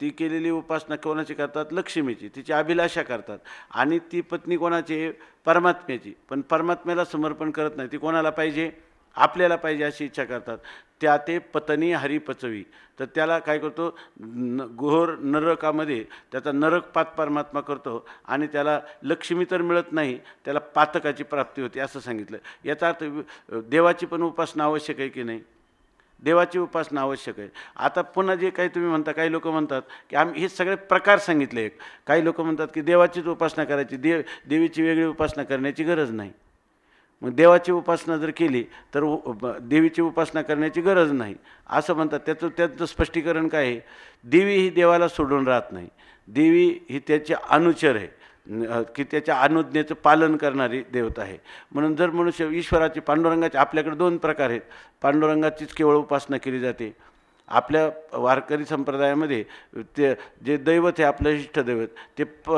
S1: ती केलेली उपासना कोणाची करतात लक्ष्मीची तिची अभिलाषा करतात आणि ती पत्नी कोणाची परमात्म्याची पण परमात्म्याला समर्पण करत नाही ती कोणाला पाहिजे आपल्याला पाहिजे अशी इच्छा करतात त्या ते पतनी हरी पचवी तर त्याला काय करतो न गुहोर नरकामध्ये त्याचा नरक पात परमात्मा करतो आणि त्याला लक्ष्मी तर मिळत नाही त्याला पातकाची प्राप्ती होते असं सांगितलं याचा अर्थ देवाची पण उपासना आवश्यक आहे की नाही देवाची उपासना आवश्यक आहे आता पुन्हा जे काही तुम्ही म्हणता काही लोक म्हणतात की आम्ही हे सगळे प्रकार सांगितले एक काही लोक म्हणतात की देवाचीच उपासना करायची देव देवीची वेगळी उपासना करण्याची गरज नाही मग देवाची उपासना जर केली तर देवीची उपासना करण्याची गरज नाही असं म्हणतात त्याचं त्याचं स्पष्टीकरण काय आहे देवी ही देवाला सोडून राहत नाही देवी ही त्याचे अनुचर आहे की त्याच्या अनुज्ञेचं पालन करणारी देवता आहे म्हणून जर मनुष्य ईश्वराची पांडुरंगाची आपल्याकडे दोन प्रकार आहेत पांडुरंगाचीच केवळ उपासना केली जाते आपल्या वारकरी संप्रदायामध्ये ते जे दैवत आहे आपलं इष्टदैवत ते प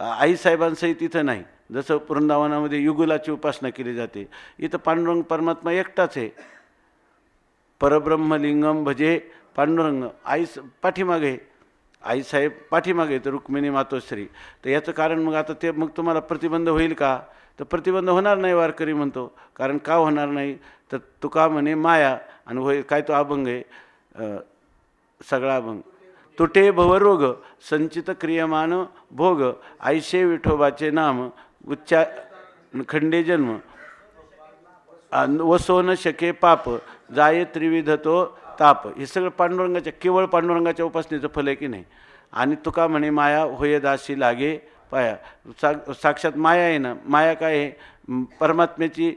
S1: आईसाहेबांसहित तिथं नाही जसं वृंदावनामध्ये युगुलाची उपासना केली जाते इथं पांडुरंग परमात्मा एकटाच आहे परब्रह्मलिंगम भजे पांडुरंग आई पाठीमागे आईसाहेब पाठीमागे तर रुक्मिणी मातोश्री तर याचं कारण मग आता ते मग तुम्हाला प्रतिबंध होईल का तर प्रतिबंध होणार नाही वारकरी म्हणतो कारण का होणार नाही तर तुका म्हणे माया आणि होय काय तो अभंग आहे सगळा अभंग तुटे भवरोग संचित क्रियमान भोग आईशे विठोबाचे नाम गुच्छा खंडे जन्म वसो न शके पाप जाय त्रिविध तो ताप हे सगळं पांडुरंगाच्या केवळ पांडुरंगाच्या उपासनेचं फल आहे की नाही आणि तुका म्हणे माया होय दासी लागे पाया सा साक्षात माया आहे ना माया काय आहे परमात्म्याची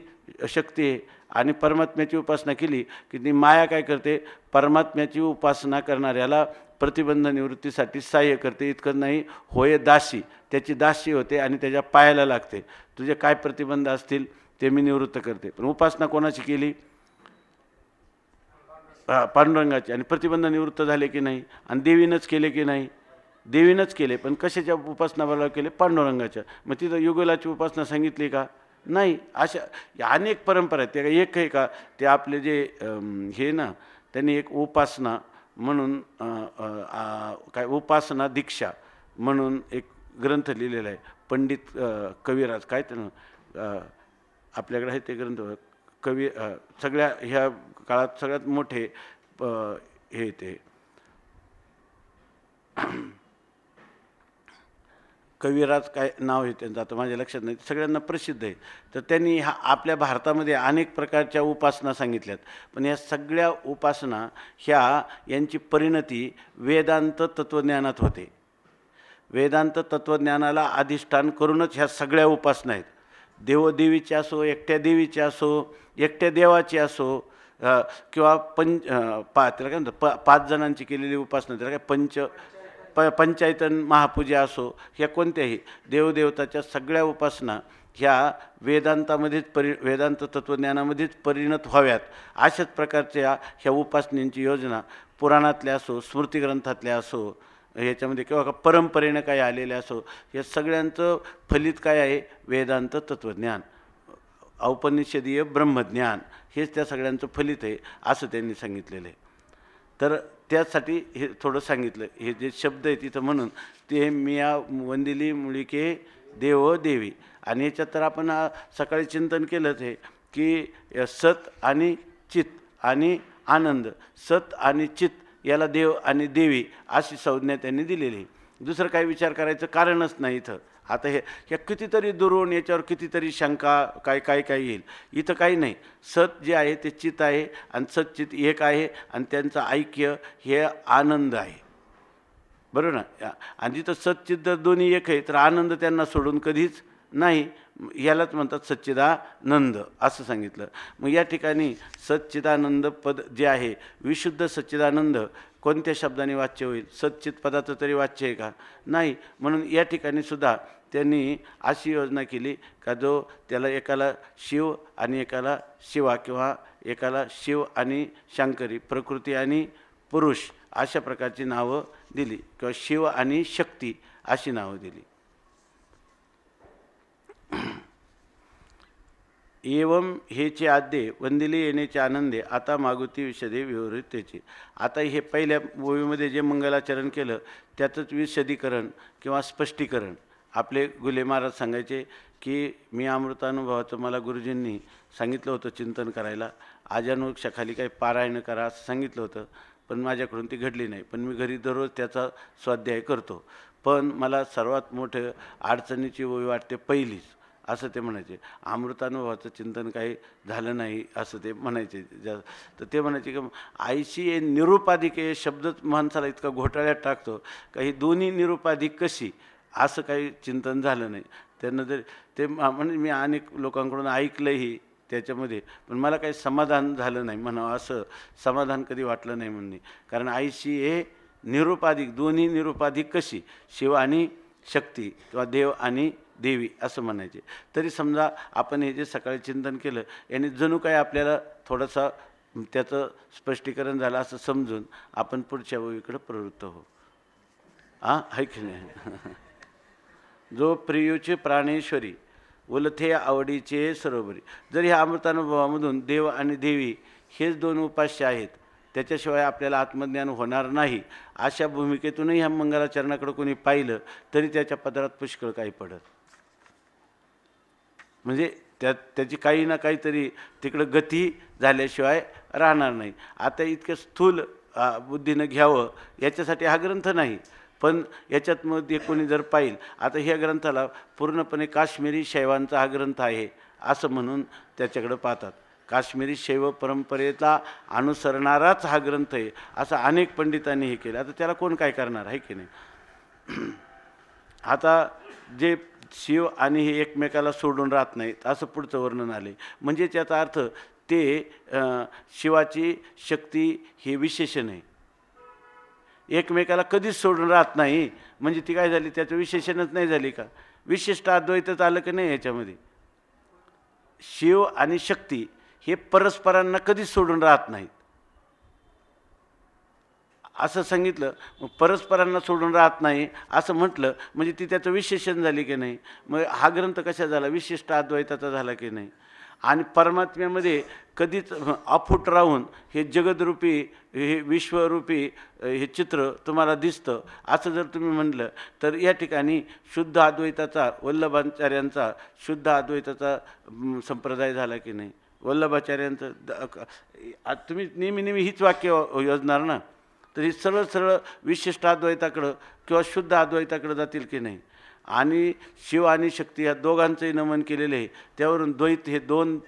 S1: शक्ती आहे आणि परमात्म्याची उपासना केली की ती माया काय करते परमात्म्याची उपासना करणाऱ्याला प्रतिबंध निवृत्तीसाठी सहाय्य करते इतकं नाही होय दासी त्याची दासी होते आणि त्याच्या पायाला लागते तुझे काय प्रतिबंध असतील ते मी निवृत्त करते पण उपासना कोणाची केली पांडुरंगाची आणि प्रतिबंध निवृत्त झाले की नाही आणि देवीनंच केले की नाही देवीनंच केले पण कशाच्या उपासना बरोबर केले पांडुरंगाच्या मग तिथं युगलाची उपासना सांगितली का नाही अशा अनेक परंपरा आहेत ते एक आहे का ते आपले जे हे ना त्यांनी एक उपासना म्हणून काय उपासना दीक्षा म्हणून एक ग्रंथ लिहिलेला आहे पंडित कविराज काय त्यानं आपल्याकडे आहे ते ग्रंथ कवी सगळ्या ह्या काळात सगळ्यात मोठे हे ते कवीराज काय नाव आहे त्यांचं आता माझ्या लक्षात नाही सगळ्यांना प्रसिद्ध आहे तर त्यांनी ह्या आपल्या भारतामध्ये अनेक प्रकारच्या उपासना सांगितल्यात पण या सगळ्या उपासना ह्या यांची परिणती वेदांत तत्त्वज्ञानात होते वेदांत तत्त्वज्ञानाला अधिष्ठान करूनच ह्या सगळ्या उपासना आहेत देवदेवीची असो एकट्या देवीची असो एकट्या देवाची असो किंवा पंच पा त्याला काय म्हणतात प पाच जणांची केलेली उपासना त्याला काय पंच प पंचायतन महापूजा असो ह्या कोणत्याही देवदेवताच्या सगळ्या उपासना ह्या वेदांतामध्येच परि वेदांत तत्त्वज्ञानामध्येच परिणत व्हाव्यात अशाच प्रकारच्या ह्या उपासनेंची योजना पुराणातल्या असो स्मृतिग्रंथातल्या असो ह्याच्यामध्ये किंवा परंपरेनं काय आलेल्या असो या सगळ्यांचं फलित काय आहे वेदांत तत्त्वज्ञान औपनिषदीय ब्रह्मज्ञान हेच त्या सगळ्यांचं फलित आहे असं त्यांनी सांगितलेलं आहे तर त्यासाठी हे थोडं सांगितलं हे जे शब्द आहेत तिथं म्हणून ते मी या वंदिली मुळीके देव देवी आणि याच्यात तर आपण सकाळी चिंतन केलंच आहे की सत आणि चित आणि आनंद सत आणि चित याला देव आणि देवी अशी संज्ञा त्यांनी दिलेली दुसरं काही विचार करायचं कारणच नाही इथं आता हे या कितीतरी दुरून याच्यावर कितीतरी शंका काय काय काय येईल इथं काही नाही सत जे आहे ते चित आहे आणि सतचित एक आहे आणि त्यांचं ऐक्य हे आनंद आहे बरोबर ना आणि तिथं सतचित जर दोन्ही एक आहे तर आनंद त्यांना सोडून कधीच नाही यालाच म्हणतात सच्चिदानंद असं सांगितलं मग या ठिकाणी सच्चिदानंद पद जे आहे विशुद्ध सच्चिदानंद कोणत्या शब्दाने वाच्य होईल सच्चित पदाचं तरी वाच्य आहे का नाही म्हणून या ठिकाणी सुद्धा त्यांनी अशी योजना केली का जो त्याला एकाला शिव आणि एकाला शिवा किंवा एकाला शिव आणि शंकरी प्रकृती आणि पुरुष अशा प्रकारची नावं दिली किंवा शिव आणि शक्ती अशी नावं दिली एवम हेचे आद्ये वंदिले येण्याचे आनंदे आता मागुती विषदे त्याची आता हे पहिल्या ओवीमध्ये जे मंगलाचरण केलं त्याचंच विषदीकरण किंवा स्पष्टीकरण आपले गुले महाराज सांगायचे की मी अमृतानुभवाचं मला गुरुजींनी सांगितलं होतं चिंतन करायला आजानुवृक्षाखाली काही पारायण करा असं सांगितलं होतं पण माझ्याकडून ती घडली नाही पण मी घरी दररोज त्याचा स्वाध्याय करतो पण मला सर्वात मोठं अडचणीची ओवी वाटते पहिलीच असं ते म्हणायचे अमृतानुभवाचं चिंतन काही झालं नाही असं ते म्हणायचे जा तर ते म्हणायचे की आईशी हे निरुपाधिक हे शब्दच माणसाला इतका घोटाळ्यात टाकतो का ही दोन्ही निरुपाधिक कशी असं काही चिंतन झालं नाही त्यांना ते म्हणजे मी अनेक लोकांकडून ऐकलंही त्याच्यामध्ये पण मला काही समाधान झालं नाही म्हणावं असं समाधान कधी वाटलं नाही म्हणणे कारण आईशी हे निरुपाधिक दोन्ही निरुपाधिक कशी शिव आणि शक्ती किंवा देव आणि देवी असं म्हणायचे तरी समजा आपण हे जे सकाळी चिंतन केलं याने जणू काही आपल्याला थोडंसं त्याचं स्पष्टीकरण झालं असं समजून आपण पुढच्या वेळीकडे प्रवृत्त हो आ है की नाही जो प्रियूचे प्राणेश्वरी उलथे आवडीचे सरोवरी जर ह्या अमृतानुभवामधून देव आणि देवी हेच दोन उपास्य आहेत त्याच्याशिवाय आपल्याला आत्मज्ञान होणार नाही अशा भूमिकेतूनही ह्या मंगलाचरणाकडं कोणी पाहिलं तरी त्याच्या पदरात पुष्कळ काही पडत म्हणजे त्या त्याची काही ना काहीतरी तिकडं गती झाल्याशिवाय राहणार नाही आता इतकं स्थूल बुद्धीनं घ्यावं याच्यासाठी हा ग्रंथ नाही पण याच्यातमध्ये कोणी जर पाहिल आता ह्या ग्रंथाला पूर्णपणे काश्मीरी शैवांचा हा ग्रंथ आहे असं म्हणून त्याच्याकडं पाहतात काश्मीरी शैव परंपरेला अनुसरणाराच हा ग्रंथ आहे असं अनेक पंडितांनी हे केलं आता त्याला कोण काय करणार आहे की नाही आता जे शिव आणि हे एकमेकाला सोडून राहत नाहीत असं पुढचं वर्णन आले म्हणजे त्याचा अर्थ ते शिवाची शक्ती हे विशेषण आहे एकमेकाला कधीच सोडून राहत नाही म्हणजे ती काय झाली त्याचं विशेषणच नाही झाली का विशिष्ट अद्वैतच आलं की नाही याच्यामध्ये शिव आणि शक्ती हे परस्परांना कधीच सोडून राहत नाहीत असं सांगितलं परस्परांना सोडून राहत नाही असं म्हटलं म्हणजे ती त्याचं विशेषण झाली की नाही मग हा ग्रंथ कशा झाला विशिष्ट अद्वैताचा झाला की नाही आणि परमात्म्यामध्ये कधीच अफूट राहून हे जगदरूपी हे विश्वरूपी हे चित्र तुम्हाला दिसतं असं जर तुम्ही म्हटलं तर या ठिकाणी शुद्ध अद्वैताचा वल्लभाचार्यांचा शुद्ध अद्वैताचा संप्रदाय झाला की नाही वल्लभाचार्यांचं तुम्ही नेहमी नेहमी हीच वाक्य योजणार ना तरी सरळ सरळ विशिष्ट अद्वैताकडं किंवा शुद्ध अद्वैताकडं जातील की नाही आणि शिव आणि शक्ती या दोघांचंही नमन केलेलं आहे त्यावरून द्वैत हे दोन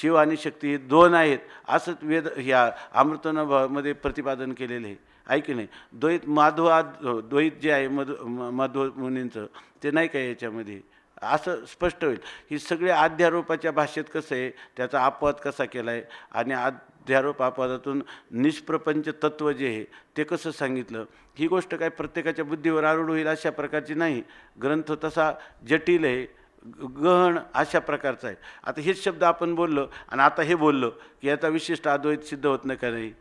S1: शिव आणि शक्ती हे दोन आहेत असंच वेद ह्या अमृतनभावामध्ये प्रतिपादन केलेलं आहे आहे की नाही द्वैत माधवा द्वैत जे आहे मधु माधव मुनींचं ते नाही काय याच्यामध्ये असं स्पष्ट होईल ही सगळी आध्यारोपाच्या भाषेत कसं आहे त्याचा अपवाद कसा केला आहे आणि आद आपवादातून निष्प्रपंच तत्व जे आहे ते कसं सांगितलं ही गोष्ट काय प्रत्येकाच्या बुद्धीवर आरूढ होईल अशा प्रकारची नाही ग्रंथ तसा जटिल आहे गहन अशा प्रकारचा आहे आता हेच शब्द आपण बोललो आणि आता हे बोललो की याचा विशिष्ट अद्वैत सिद्ध होत नाही का नाही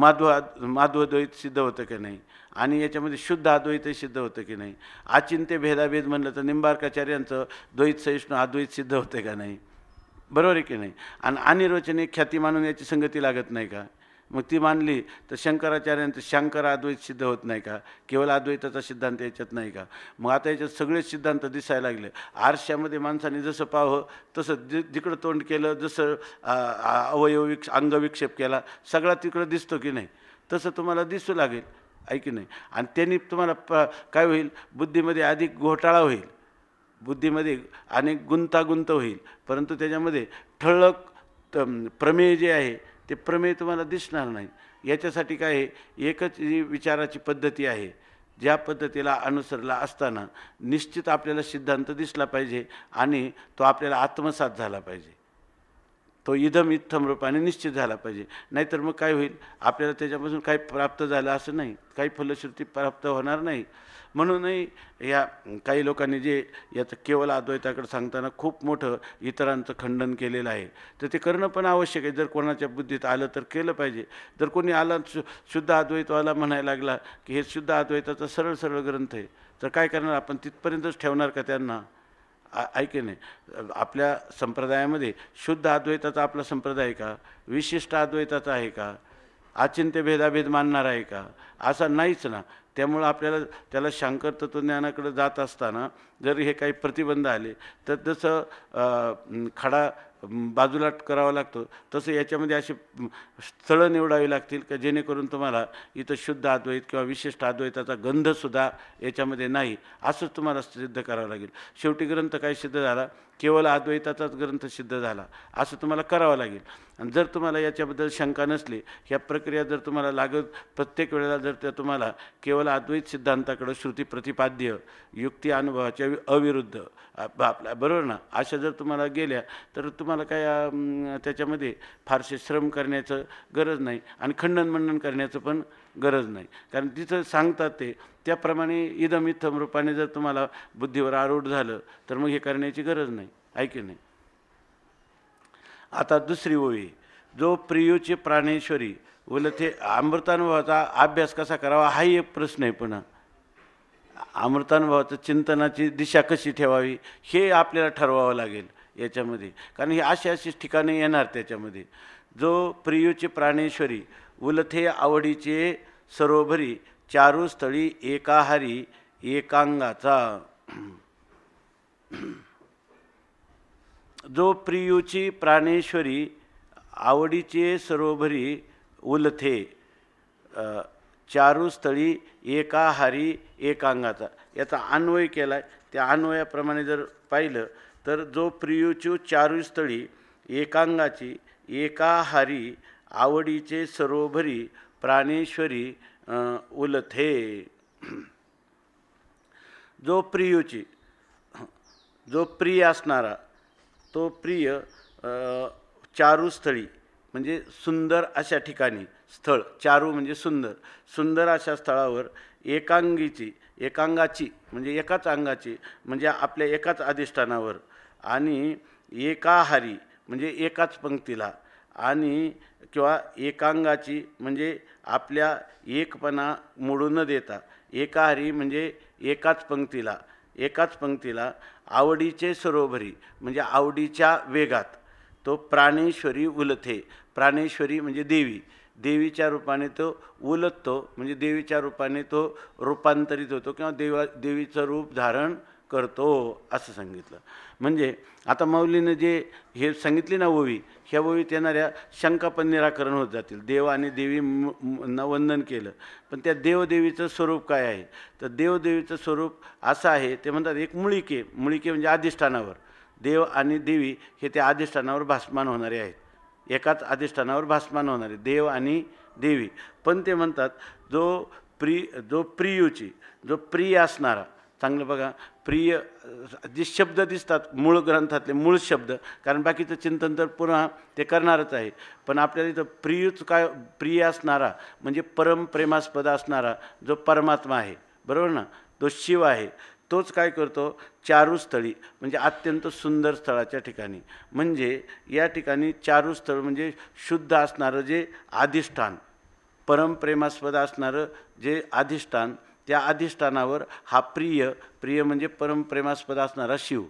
S1: माधव माधवद्वैत सिद्ध होतं की नाही आणि याच्यामध्ये शुद्ध अद्वैतही सिद्ध होतं की नाही अचिंत्य भेदाभेद म्हणलं तर निंबार्काचार्यांचं द्वैत सहिष्णू अद्वैत सिद्ध होतं का नाही बरोबर आहे की नाही आणि अनिर्वचने ख्याती मानून याची संगती लागत नाही का मग ती मानली तर शंकराचार्यांचं शंकर अद्वैत सिद्ध होत नाही का केवळ अद्वैताचा सिद्धांत याच्यात नाही का मग आता याच्यात सगळेच सिद्धांत दिसायला लागले आरशामध्ये माणसाने जसं पाहं तसं जि जिकडं तोंड केलं जसं अवयव अंग अंगविक्षेप केला सगळा तिकडं दिसतो की नाही तसं तुम्हाला दिसू लागेल आहे की नाही आणि त्यांनी तुम्हाला प काय होईल बुद्धीमध्ये अधिक घोटाळा होईल बुद्धीमध्ये अनेक गुंतागुंत होईल परंतु त्याच्यामध्ये ठळक प्रमेय जे आहे ते प्रमेय तुम्हाला दिसणार नाही याच्यासाठी काय आहे एकच विचाराची पद्धती आहे ज्या पद्धतीला अनुसरला असताना निश्चित आपल्याला सिद्धांत दिसला पाहिजे आणि तो आपल्याला आत्मसात झाला पाहिजे तो इदम इथम रूपाने निश्चित झाला पाहिजे नाहीतर मग काय होईल आपल्याला त्याच्यापासून काही प्राप्त झालं असं नाही काही फलश्रुती प्राप्त होणार नाही म्हणूनही या काही लोकांनी जे याचं केवळ अद्वैताकडे सांगताना खूप मोठं इतरांचं खंडन केलेलं आहे तर ते करणं पण आवश्यक आहे जर कोणाच्या बुद्धीत आलं तर केलं पाहिजे जर कोणी आला शु शुद्ध अद्वैतवाला म्हणायला लागला की हे शुद्ध अद्वैताचा सरळ सरळ ग्रंथ आहे तर काय करणार आपण तिथपर्यंतच ठेवणार का त्यांना ऐक नाही आपल्या संप्रदायामध्ये शुद्ध अद्वैताचा आपला संप्रदाय का विशिष्ट अद्वैताचा आहे का अचिंत्य भेदाभेद मानणार आहे का असा नाहीच ना त्यामुळं आपल्याला त्याला शंकर तत्वज्ञानाकडे जात असताना जर हे काही प्रतिबंध आले तर जसं खडा बाजूला करावा लागतो तसं याच्यामध्ये असे स्थळं निवडावी लागतील का जेणेकरून तुम्हाला इथं शुद्ध अद्वैत किंवा विशिष्ट अद्वैताचा गंधसुद्धा याच्यामध्ये नाही असंच तुम्हाला सिद्ध करावं लागेल शेवटी ग्रंथ काय सिद्ध झाला केवळ अद्वैताचाच ग्रंथ सिद्ध झाला असं तुम्हाला करावं लागेल आणि जर तुम्हाला याच्याबद्दल शंका नसली ह्या प्रक्रिया जर तुम्हाला लागत प्रत्येक वेळेला जर त्या तुम्हाला केवळ अद्वैत सिद्धांताकडं श्रुती प्रतिपाद्य युक्ती अनुभवाच्या अविरुद्ध आपल्या बरोबर ना अशा जर तुम्हाला गेल्या तर तुम्हाला काय त्याच्यामध्ये फारसे श्रम करण्याचं गरज नाही आणि खंडन मंडन करण्याचं पण गरज नाही कारण तिथं सांगतात ते त्याप्रमाणे इदम इथम रूपाने जर तुम्हाला बुद्धीवर आरूढ झालं तर मग हे करण्याची गरज नाही आहे नाही आता दुसरी ओळी जो प्रियोचे प्राणेश्वरी उलथे अमृतानुभवाचा अभ्यास कसा करावा हाही एक प्रश्न आहे पुन्हा अमृतानुभवाचं चिंतनाची दिशा कशी ठेवावी हे आपल्याला ठरवावं लागेल याच्यामध्ये कारण हे अशी अशीच ठिकाणी येणार त्याच्यामध्ये जो प्रियूची प्राणेश्वरी उलथे आवडीचे सरोभरी चारुस्थळी एकाहारी एकांगाचा जो प्रियूची प्राणेश्वरी आवडीचे सरोभरी उलथे चारुस्थळी एकाहारी एकांगाचा याचा अन्वय केला आहे त्या अन्वयाप्रमाणे जर पाहिलं तर जो प्रियूचू चारुस्थळी एकांगाची एकाहारी आवडीचे सरोभरी प्राणेश्वरी उलथे जो प्रियोची जो प्रिय असणारा तो प्रिय चारुस्थळी म्हणजे सुंदर अशा ठिकाणी स्थळ चारू म्हणजे सुंदर सुंदर अशा स्थळावर एकांगीची एकांगाची म्हणजे एकाच अंगाची म्हणजे आपल्या एकाच अधिष्ठानावर आणि एकाहारी म्हणजे एकाच पंक्तीला आणि किंवा एकांगाची म्हणजे आपल्या एकपणा मोडू न देता एकाहारी म्हणजे एकाच पंक्तीला एकाच पंक्तीला आवडीचे सरोभरी म्हणजे आवडीच्या वेगात तो प्राणेश्वरी उलथे प्राणेश्वरी म्हणजे देवी देवीच्या रूपाने तो उलटतो म्हणजे देवीच्या रूपाने तो रूपांतरित होतो किंवा देवा देवीचं रूप धारण करतो असं सांगितलं म्हणजे आता माऊलीनं जे हे सांगितली ना ओवी ह्या ओवीत येणाऱ्या शंका पण निराकरण होत जातील देव आणि देवी न वंदन केलं पण त्या देवदेवीचं स्वरूप काय आहे तर देवदेवीचं स्वरूप असं आहे ते म्हणतात एक मुळीके मुळीके म्हणजे अधिष्ठानावर देव आणि देवी हे त्या अधिष्ठानावर भासमान होणारे आहेत एकाच अधिष्ठानावर भासमान होणारे देव आणि देवी पण ते म्हणतात जो प्रि जो प्रियूची जो प्रिय असणारा चांगलं बघा प्रिय जे शब्द दिसतात मूळ ग्रंथातले मूळ शब्द कारण बाकीचं चिंतन तर पुन्हा ते करणारच आहे पण आपल्याला इथं प्रियच काय प्रिय असणारा म्हणजे परम प्रेमास्पद असणारा जो परमात्मा आहे बरोबर ना तो शिव आहे तोच काय करतो चारुस्थळी म्हणजे अत्यंत सुंदर स्थळाच्या ठिकाणी म्हणजे या ठिकाणी चारुस्थळ म्हणजे शुद्ध असणारं जे अधिष्ठान परमप्रेमास्पद असणारं जे अधिष्ठान त्या अधिष्ठानावर हा प्रिय प्रिय म्हणजे परमप्रेमास्पद असणारा शिव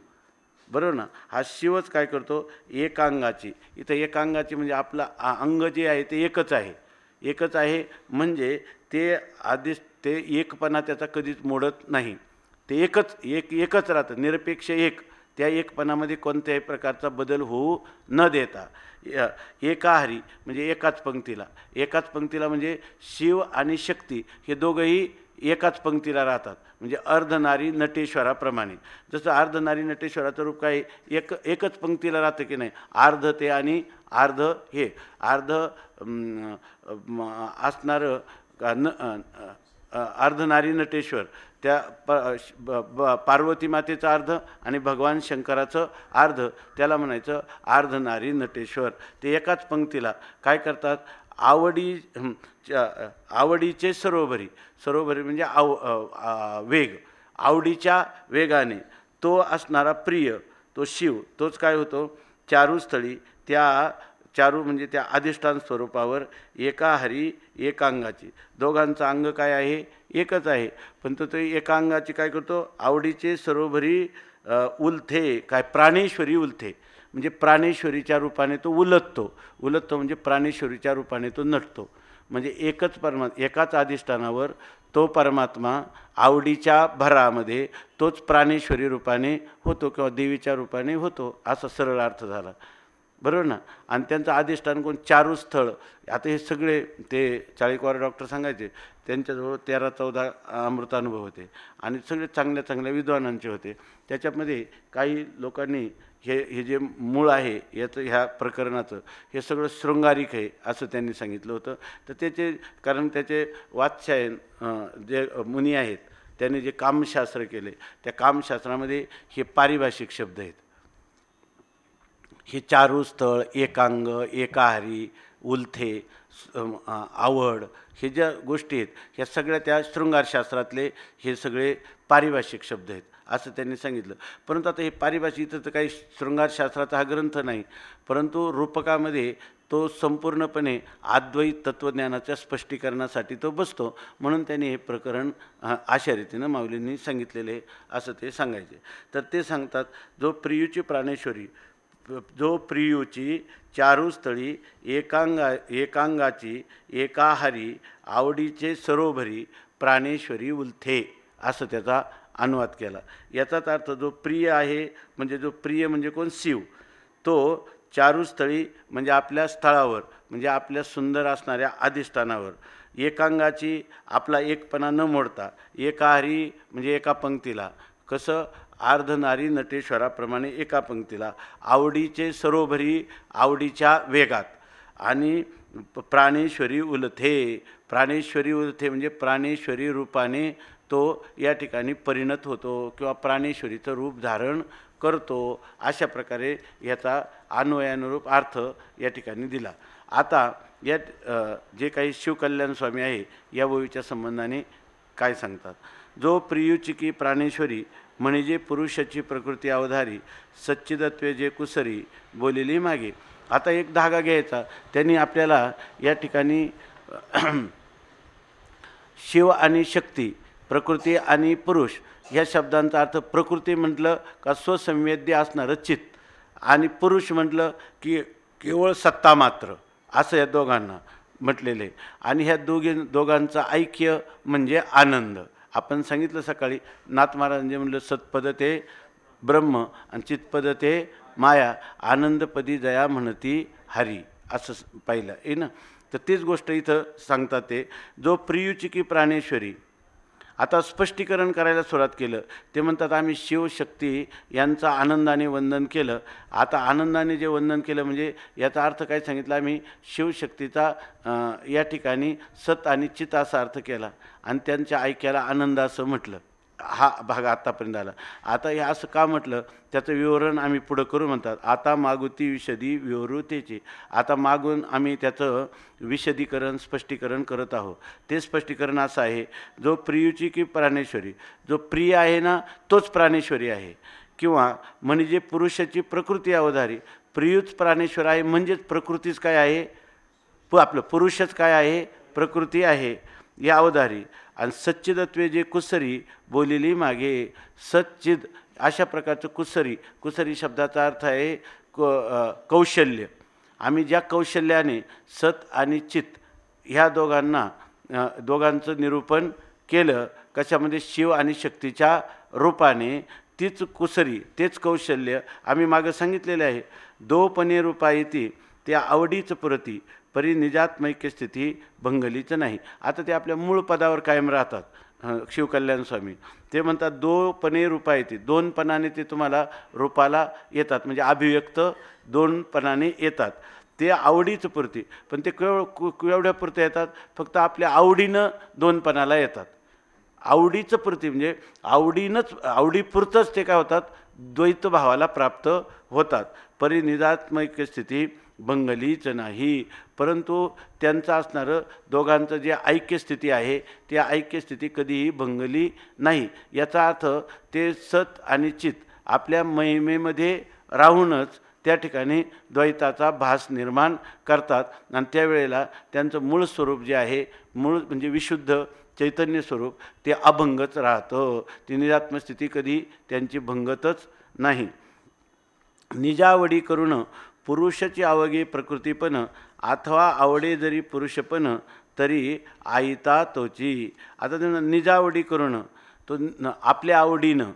S1: बरोबर ना हा शिवच काय करतो एकांगाची इथं एकांगाची म्हणजे आपला अंग जे आहे ते एकच आहे एकच आहे म्हणजे ते आधीच ते एकपणा त्याचा कधीच मोडत नाही ते एकच एक एकच राहतं निरपेक्ष एक त्या एकपणामध्ये कोणत्याही प्रकारचा बदल होऊ न देता एकाहारी म्हणजे एकाच पंक्तीला एकाच पंक्तीला म्हणजे शिव आणि शक्ती हे दोघंही एकाच पंक्तीला राहतात म्हणजे अर्धनारी नटेश्वराप्रमाणे जसं अर्धनारी नटेश्वराचं रूप काय एक एकच पंक्तीला राहतं की नाही अर्ध ते आणि अर्ध हे अर्ध असणारं न अर्धनारी नटेश्वर त्या प पार्वती मातेचं अर्ध आणि भगवान शंकराचं अर्ध त्याला म्हणायचं अर्धनारी नटेश्वर ते एकाच पंक्तीला काय करतात आवडी आवडीचे सरोवरी सरोवरी म्हणजे आव वेग आवडीच्या वेगाने तो असणारा प्रिय तो शिव तोच काय होतो चारूस्थळी त्या चारू म्हणजे त्या अधिष्ठान स्वरूपावर एका हरी एकांगाची दोघांचं अंग काय आहे एकच आहे पण तो ते एकांगाची काय करतो आवडीचे सरोवरी उलथे काय प्राणेश्वरी उलथे म्हणजे प्राणेश्वरीच्या रूपाने तो उलटतो उलटतो म्हणजे प्राणेश्वरीच्या रूपाने तो नटतो म्हणजे एकच परमा एकाच अधिष्ठानावर तो परमात्मा आवडीच्या भरामध्ये तोच प्राणेश्वरी रूपाने होतो किंवा देवीच्या रूपाने होतो असा सरळ अर्थ झाला बरोबर ना आणि त्यांचं अधिष्ठान कोण चारू स्थळ आता हे सगळे ते चाळीकवार डॉक्टर सांगायचे त्यांच्याजवळ तेरा चौदा अमृतानुभव होते आणि सगळे चांगल्या चांगल्या विद्वानांचे होते त्याच्यामध्ये काही लोकांनी हे हे जे मूळ आहे याचं ह्या प्रकरणाचं हे सगळं शृंगारिक आहे असं त्यांनी सांगितलं होतं तर त्याचे कारण त्याचे वाच्यायन जे मुनी आहेत त्यांनी जे कामशास्त्र केले त्या कामशास्त्रामध्ये हे पारिभाषिक शब्द आहेत हे चारू स्थळ एकांग एकाहारी उलथे आवड हे ज्या गोष्टी आहेत ह्या सगळ्या त्या शृंगारशास्त्रातले हे सगळे पारिभाषिक शब्द आहेत असं त्यांनी सांगितलं परंतु आता हे पारिभाषिक इथं तर काही शृंगारशास्त्राचा हा ग्रंथ नाही परंतु रूपकामध्ये तो संपूर्णपणे अद्वैत तत्त्वज्ञानाच्या स्पष्टीकरणासाठी तो बसतो म्हणून त्यांनी हे प्रकरण अशा रीतीनं माऊलींनी सांगितलेले असं ते सांगायचे तर ते सांगतात जो प्रियूची प्राणेश्वरी जो प्रियूची चारुस्थळी एकांगा एकांगाची एकाहारी आवडीचे सरोभरी प्राणेश्वरी उलथे असं त्याचा अनुवाद केला याचाच अर्थ जो प्रिय आहे म्हणजे जो प्रिय म्हणजे कोण शिव तो चारुस्थळी म्हणजे आपल्या स्थळावर म्हणजे आपल्या सुंदर असणाऱ्या अधिष्ठानावर एकांगाची आपला एकपणा न मोडता एकाहारी म्हणजे एका पंक्तीला कसं अर्धनारी नटेश्वराप्रमाणे एका पंक्तीला आवडीचे सरोभरी आवडीच्या वेगात आणि प्राणेश्वरी उलथे प्राणेश्वरी उलथे म्हणजे प्राणेश्वरी रूपाने तो या ठिकाणी परिणत होतो किंवा प्राणेश्वरीचं रूप धारण करतो अशा प्रकारे याचा अन्वयानुरूप अर्थ या ठिकाणी दिला आता या जे काही शिवकल्याण स्वामी आहे या ओवीच्या संबंधाने काय सांगतात जो प्रियुचिकी प्राणेश्वरी म्हणजे पुरुषाची प्रकृती अवधारी सच्चिदत्वे जे कुसरी बोललेली मागे आता एक धागा घ्यायचा त्यांनी आपल्याला या ठिकाणी शिव आणि शक्ती प्रकृती आणि पुरुष ह्या शब्दांचा अर्थ प्रकृती म्हटलं का स्वसंवेद्य असणारं चित्त आणि पुरुष म्हटलं की केवळ सत्ता मात्र असं या दोघांना म्हटलेले आणि ह्या दोघी दोघांचं ऐक्य म्हणजे आनंद आपण सांगितलं सकाळी नाथ महाराजांचे म्हटलं सत्पद ते ब्रह्म आणि चितपद ते माया आनंदपदी जया म्हणती हरी असं पाहिलं आहे ना तर तीच गोष्ट इथं सांगतात ते जो प्रियुचिकी प्राणेश्वरी आता स्पष्टीकरण करायला सुरुवात केलं ते म्हणतात आम्ही शिवशक्ती यांचं आनंदाने वंदन केलं आता आनंदाने जे वंदन केलं म्हणजे याचा अर्थ काय सांगितलं आम्ही शिवशक्तीचा या ठिकाणी सत आणि चित असा अर्थ केला आणि त्यांच्या ऐक्याला आनंद असं म्हटलं हा भाग आत्तापर्यंत आला आता हे असं का म्हटलं त्याचं विवरण आम्ही पुढं करू म्हणतात आता मागुती विषदी विवरुतेची आता मागून आम्ही त्याचं विषदीकरण स्पष्टीकरण करत आहोत ते स्पष्टीकरण असं आहे जो प्रियूची की प्राणेश्वरी जो प्रिय आहे ना तोच प्राणेश्वरी आहे किंवा म्हणजे पुरुषाची प्रकृती अवधारी प्रियूच प्राणेश्वर आहे म्हणजेच प्रकृतीच काय आहे प आपलं पुरुषच काय आहे प्रकृती आहे या अवधारी आणि सच्चिदत्वे जे कुसरी बोलिली मागे सच्चिद अशा प्रकारचं कुसरी कुसरी शब्दाचा अर्थ आहे क कौशल्य आम्ही ज्या कौशल्याने सत आणि चित ह्या दोघांना दोघांचं निरूपण केलं कशामध्ये शिव आणि शक्तीच्या रूपाने तीच कुसरी तेच कौशल्य आम्ही मागं सांगितलेले आहे दोपणे रूपा येते त्या आवडीच पुरती परिनिजात्मैक्य स्थिती भंगलीचं नाही आता ते आपल्या मूळ पदावर कायम राहतात शिवकल्याण स्वामी ते म्हणतात दो पणे रूपा येते दोन पणाने ते तुम्हाला रूपाला येतात म्हणजे अभिव्यक्त दोन पणाने येतात ते आवडीचं पुरती पण ते केव केवढ्या पुरते येतात फक्त आपल्या आवडीनं दोनपणाला येतात आवडीचं पुरती म्हणजे आवडीनंच आवडीपुरतंच ते काय होतात द्वैत भावाला प्राप्त होतात परिनिदात्मक स्थिती बंगलीच नाही परंतु त्यांचं असणारं दोघांचं जे ऐक्यस्थिती आहे ती ऐक्यस्थिती कधीही भंगली नाही याचा अर्थ ते सत आणि चित आपल्या महिमेमध्ये राहूनच त्या ठिकाणी द्वैताचा भास निर्माण करतात आणि त्यावेळेला त्यांचं मूळ स्वरूप जे आहे मूळ म्हणजे विशुद्ध चैतन्य स्वरूप ते अभंगच राहतं ती निरात्मस्थिती कधी त्यांची भंगतच नाही निजावडी करून पुरुषाची आवगी प्रकृतीपण अथवा आवडे जरी पुरुषपण तरी आईता तोची आता निजावडी करून तो न आपल्या आवडीनं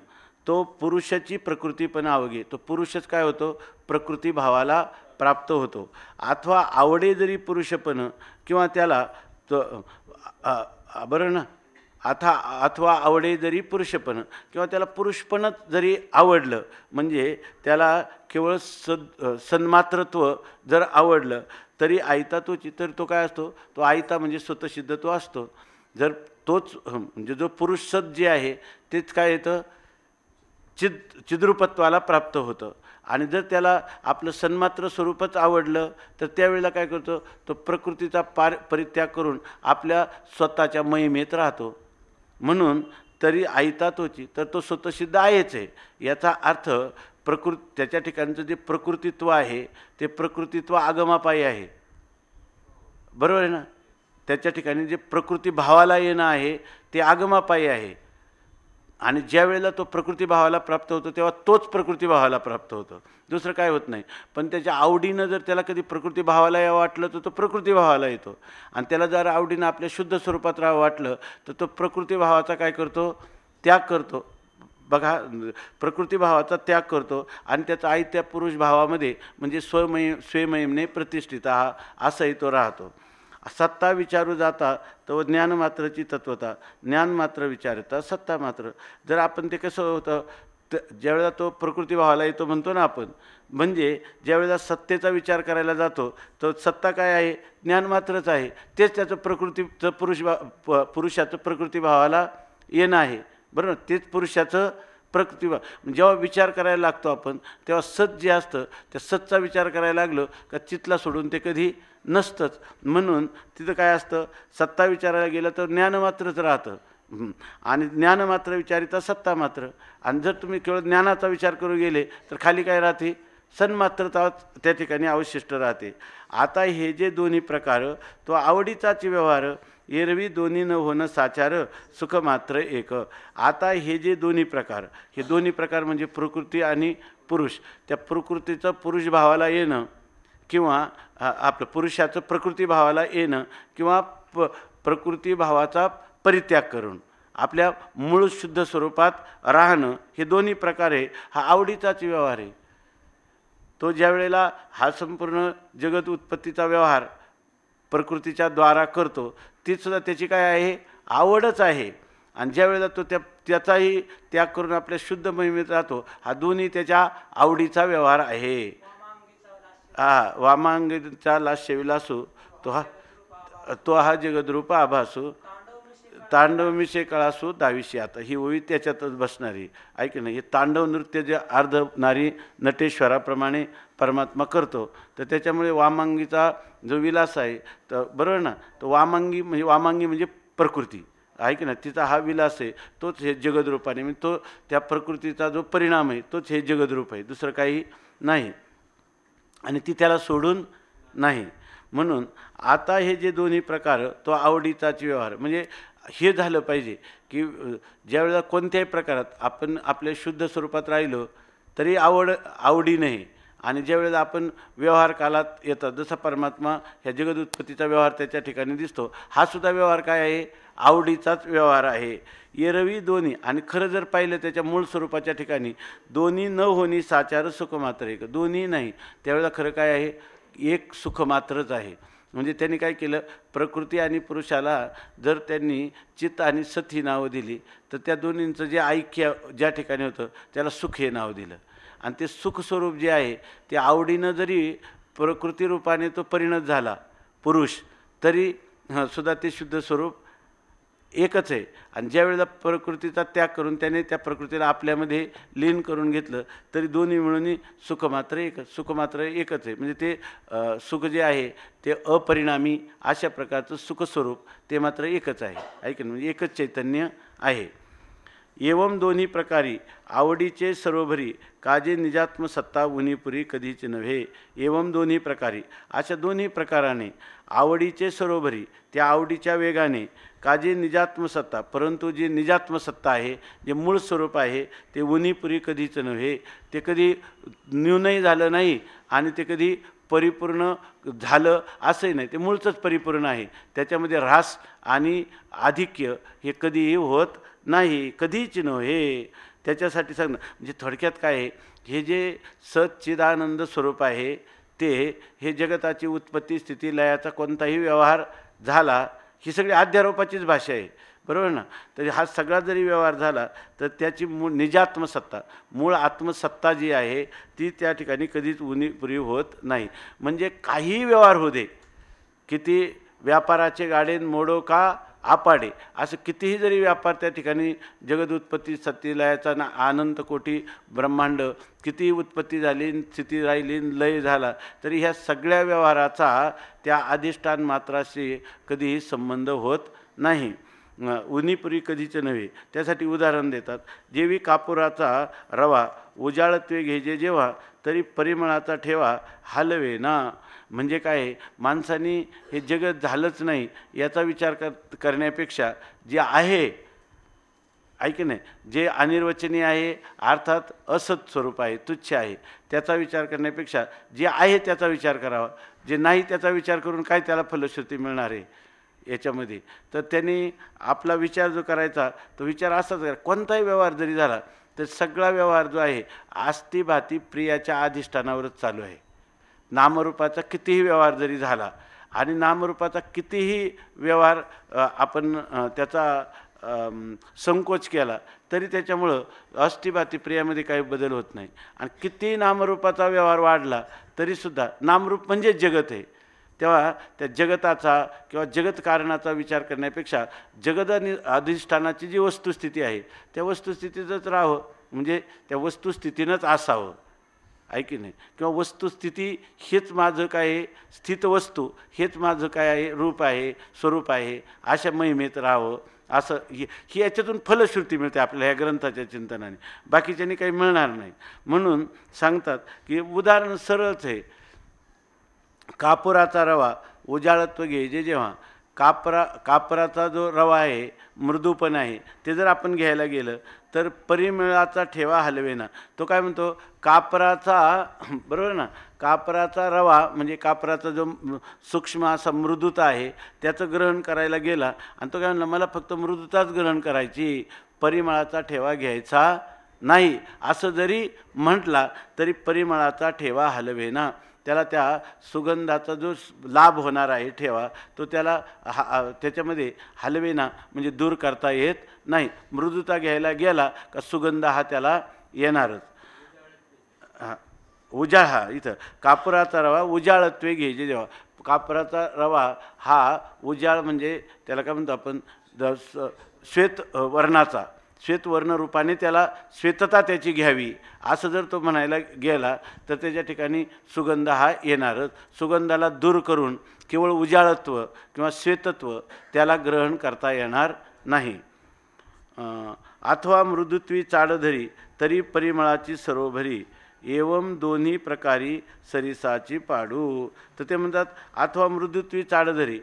S1: तो पुरुषाची प्रकृतीपण आवगी तो पुरुषच काय होतो प्रकृती भावाला प्राप्त होतो अथवा आवडे जरी पुरुषपण किंवा त्याला तो बरं ना आता अथवा आवडे जरी पुरुषपण किंवा त्याला पुरुषपण जरी आवडलं म्हणजे त्याला केवळ सद सन्मात्रत्व जर आवडलं तरी आयता तो तर तो काय असतो तो आयता म्हणजे स्वतःसिद्धत्व असतो जर तोच म्हणजे जो पुरुष सद जे आहे तेच काय येतं चिद चिद्रुपत्वाला प्राप्त होतं आणि जर त्याला आपलं सन्मात्र स्वरूपच आवडलं तर त्यावेळेला काय करतो तो प्रकृतीचा पार परित्याग करून आपल्या स्वतःच्या महिमेत राहतो म्हणून तरी आयतात होती तर तो स्वतःसिद्ध आहेच आहे याचा अर्थ प्रकृ त्याच्या ठिकाणचं जे प्रकृतित्व आहे ते प्रकृतित्व आगमापायी आहे बरोबर आहे ना त्याच्या ठिकाणी जे प्रकृती भावाला येणं आहे ते आगमापायी आहे आणि ज्या वेळेला तो भावाला प्राप्त होतो तेव्हा तोच प्रकृती भावाला प्राप्त होतो दुसरं काय होत नाही पण त्याच्या आवडीनं जर त्याला कधी प्रकृती भावाला यावं वाटलं तर तो प्रकृती भावाला येतो आणि त्याला जर आवडीनं आपल्या शुद्ध स्वरूपात राहावं वाटलं तर तो प्रकृती भावाचा काय करतो त्याग करतो बघा प्रकृती भावाचा त्याग करतो आणि त्याचा आई त्या पुरुष भावामध्ये म्हणजे स्वमय स्वयमयमने प्रतिष्ठित हा असंही तो राहतो सत्ता विचारू जाता तर ज्ञान मात्रची तत्वता ज्ञान मात्र विचारता सत्ता मात्र जर आपण ते कसं होतं तर ज्यावेळेला तो प्रकृती भावाला येतो म्हणतो ना आपण म्हणजे ज्यावेळेला सत्तेचा विचार करायला जातो तर सत्ता काय आहे ज्ञान मात्रच आहे तेच त्याचं प्रकृतीचं पुरुष पुरुषाचं प्रकृती भावाला येणं आहे बरोबर तेच पुरुषाचं प्रकृती जेव्हा विचार करायला लागतो आपण तेव्हा सत जे असतं त्या सतचा विचार करायला लागलं का चितला सोडून ते कधी नसतंच म्हणून तिथं काय असतं सत्ता विचारायला गेलं तर ज्ञान मात्रच राहतं आणि ज्ञान मात्र विचारिता सत्ता मात्र आणि जर तुम्ही केवळ ज्ञानाचा विचार करू गेले तर खाली काय राहते मात्र त्या ठिकाणी अवशिष्ट राहते आता हे जे दोन्ही प्रकार तो आवडीचाच व्यवहार एरवी दोन्ही न होणं साचार सुख मात्र एक आता हे जे दोन्ही प्रकार हे दोन्ही प्रकार म्हणजे प्रकृती आणि पुरुष त्या प्रकृतीचं पुरुष भावाला येणं किंवा आपलं पुरुषाचं प्रकृती भावाला येणं किंवा प प्रकृती भावाचा परित्याग करून आपल्या मूळ शुद्ध स्वरूपात राहणं हे दोन्ही प्रकारे हा आवडीचाच व्यवहार आहे तो ज्या वेळेला हा संपूर्ण जगत उत्पत्तीचा व्यवहार प्रकृतीच्या द्वारा करतो तीसुद्धा त्याची काय आहे आवडच आहे आणि ज्यावेळेला तो त्या त्याचाही त्याग करून आपल्या शुद्ध महिमेत राहतो हा दोन्ही त्याच्या आवडीचा व्यवहार आहे हा वामांगीचा लास्य विलासू तो हा तो हा जगद्रूप आभासू तांडव मिशे कळासू दाविशी आता ही ओळी त्याच्यातच बसणारी ऐक नाही हे तांडव नृत्य जे अर्धणारी नटेश्वराप्रमाणे परमात्मा करतो तर त्याच्यामुळे वामांगीचा जो विलास आहे तर बरोबर ना तर वामांगी म्हणजे वामांगी म्हणजे प्रकृती आहे की ना तिचा हा विलास आहे तोच हे जगदरूपाने म्हणजे तो त्या प्रकृतीचा जो परिणाम आहे तोच हे जगदरूप आहे दुसरं काही नाही आणि ती त्याला सोडून नाही म्हणून आता हे जे दोन्ही प्रकार तो आवडीचाच व्यवहार म्हणजे हे झालं पाहिजे की ज्यावेळेला कोणत्याही प्रकारात आपण आपल्या शुद्ध स्वरूपात राहिलो तरी आवड आवडी नाही आणि ज्यावेळेला आपण व्यवहार कालात येतात जसं परमात्मा ह्या जगदुत्पत्तीचा व्यवहार त्याच्या ठिकाणी दिसतो हा सुद्धा व्यवहार काय आहे आवडीचाच व्यवहार आहे येरवी दोन्ही आणि खरं जर पाहिलं त्याच्या मूळ स्वरूपाच्या ठिकाणी दोन्ही न होणे साचार सुख मात्र एक दोन्ही नाही त्यावेळेला खरं काय आहे एक सुख मात्रच आहे म्हणजे त्यांनी काय केलं प्रकृती आणि पुरुषाला जर त्यांनी चित्त आणि सत ही नावं दिली तर त्या दोन्हींचं जे ऐक्य ज्या ठिकाणी होतं त्याला सुख हे नाव दिलं आणि ते सुखस्वरूप जे आहे ते आवडीनं जरी प्रकृती रूपाने तो परिणत झाला पुरुष तरी सुद्धा ते शुद्ध स्वरूप एकच आहे आणि ज्यावेळेला प्रकृतीचा त्याग करून त्याने त्या प्रकृतीला आपल्यामध्ये लीन करून घेतलं तरी दोन्ही मिळून सुख मात्र एक सुख मात्र एकच आहे म्हणजे ते सुख जे आहे ते अपरिणामी अशा प्रकारचं सुखस्वरूप ते मात्र एकच आहे ऐक म्हणजे एकच चैतन्य आहे एवम दोन्ही प्रकारी आवडीचे सरोभरी काजे निजात्म सत्ता उनीपुरी कधीच नव्हे एवम दोन्ही प्रकारी अशा दोन्ही प्रकाराने आवडीचे सरोभरी त्या आवडीच्या वेगाने काजे निजात्मसत्ता परंतु जी निजात्मसत्ता आहे जे मूळ स्वरूप आहे ते उन्हीपुरी कधीच नव्हे ते कधी न्यूनही झालं नाही आणि ते कधी परिपूर्ण झालं असंही नाही ते मूळचंच परिपूर्ण आहे त्याच्यामध्ये ऱ्हास आणि आधिक्य हे कधीही होत नाही कधीच न हे त्याच्यासाठी सांग म्हणजे थोडक्यात काय आहे हे जे सच्चिदानंद स्वरूप आहे ते हे जगताची उत्पत्ती स्थिती लयाचा कोणताही व्यवहार झाला ही सगळी अध्यारोपाचीच भाषा आहे बरोबर ना तर हा सगळा जरी व्यवहार झाला तर त्याची मूळ निजात्मसत्ता मूळ आत्मसत्ता जी आहे ती त्या ठिकाणी कधीच उनीपुरी होत नाही म्हणजे काहीही व्यवहार होऊ दे किती व्यापाराचे गाडे मोडो का आपाडे असं कितीही जरी व्यापार त्या ठिकाणी जगदुत्पत्ती सतीलयाचा ना आनंद कोटी ब्रह्मांड कितीही उत्पत्ती झाली स्थिती राहिली लय झाला तरी ह्या सगळ्या व्यवहाराचा त्या अधिष्ठान मात्राशी कधीही संबंध होत नाही उनीपुरी कधीच नव्हे त्यासाठी उदाहरण देतात जेवी कापुराचा रवा उजाळत्वे घेजे जेव्हा तरी परिमळाचा ठेवा हलवे ना म्हणजे काय माणसाने हे जगत झालंच नाही याचा विचार कर करण्यापेक्षा जे आहे ऐक नाही जे अनिर्वचनीय आहे अर्थात असत स्वरूप आहे तुच्छ आहे त्याचा विचार करण्यापेक्षा जे आहे त्याचा विचार करावा जे नाही त्याचा विचार करून काय त्याला फलश्रुती मिळणार आहे याच्यामध्ये तर त्यांनी आपला विचार जो करायचा तो विचार असाच करा कोणताही व्यवहार जरी झाला तर सगळा व्यवहार जो आहे आस्ती प्रियाच्या अधिष्ठानावरच चालू आहे नामरूपाचा कितीही व्यवहार जरी झाला आणि नामरूपाचा कितीही व्यवहार आपण त्याचा संकोच केला तरी त्याच्यामुळं अस्थिभाती प्रियामध्ये काही बदल होत नाही आणि कितीही नामरूपाचा व्यवहार वाढला तरीसुद्धा नामरूप म्हणजे जगत आहे तेव्हा त्या जगताचा किंवा जगतकारणाचा विचार करण्यापेक्षा जगद अधिष्ठानाची जी वस्तुस्थिती आहे त्या वस्तुस्थितीतच राहावं म्हणजे त्या वस्तुस्थितीनंच असावं आहे की नाही किंवा वस्तुस्थिती हेच माझं काय आहे स्थित वस्तू हेच माझं काय आहे रूप आहे स्वरूप आहे अशा महिमेत राहावं असं ही याच्यातून फलश्रुती मिळते आपल्या ह्या ग्रंथाच्या चिंतनाने बाकीच्यानी काही मिळणार नाही म्हणून सांगतात की उदाहरण सरळच आहे कापुराचा रवा उजाळत्व घे जे जेव्हा कापरा कापराचा जो रवा आहे मृदूपण आहे ते जर आपण घ्यायला गेलं तर परिमळाचा ठेवा हलवेना तो काय म्हणतो कापराचा बरोबर ना कापराचा रवा म्हणजे कापराचा जो सूक्ष्म असा मृदुता आहे त्याचं ग्रहण करायला गेला आणि तो काय म्हणला मला फक्त मृदुताच ग्रहण करायची परिमळाचा ठेवा घ्यायचा नाही असं जरी म्हटला तरी परिमळाचा ठेवा हलवेना त्याला त्या सुगंधाचा जो लाभ होणार आहे ठेवा तो त्याला हा त्याच्यामध्ये हलवेना म्हणजे दूर करता येत नाही मृदुता घ्यायला गेला का सुगंध हा त्याला येणारच उजाळ हा इथं कापुराचा रवा उजाळत्वे घ्यायचे जेव्हा कापराचा रवा हा उजाळ म्हणजे त्याला काय म्हणतो आपण श्वेत वर्णाचा श्वेतवर्णरूपाने त्याला श्वेतता त्याची घ्यावी असं जर तो म्हणायला गेला तर त्याच्या ठिकाणी सुगंध हा येणारच सुगंधाला दूर करून केवळ उजाळत्व किंवा श्वेतत्व त्याला ग्रहण करता येणार नाही अथवा मृदुत्वी चाडधरी तरी परिमळाची सरोभरी एवम दोन्ही प्रकारी सरिसाची पाडू तर ते म्हणतात अथवा मृदुत्वी चाडधरी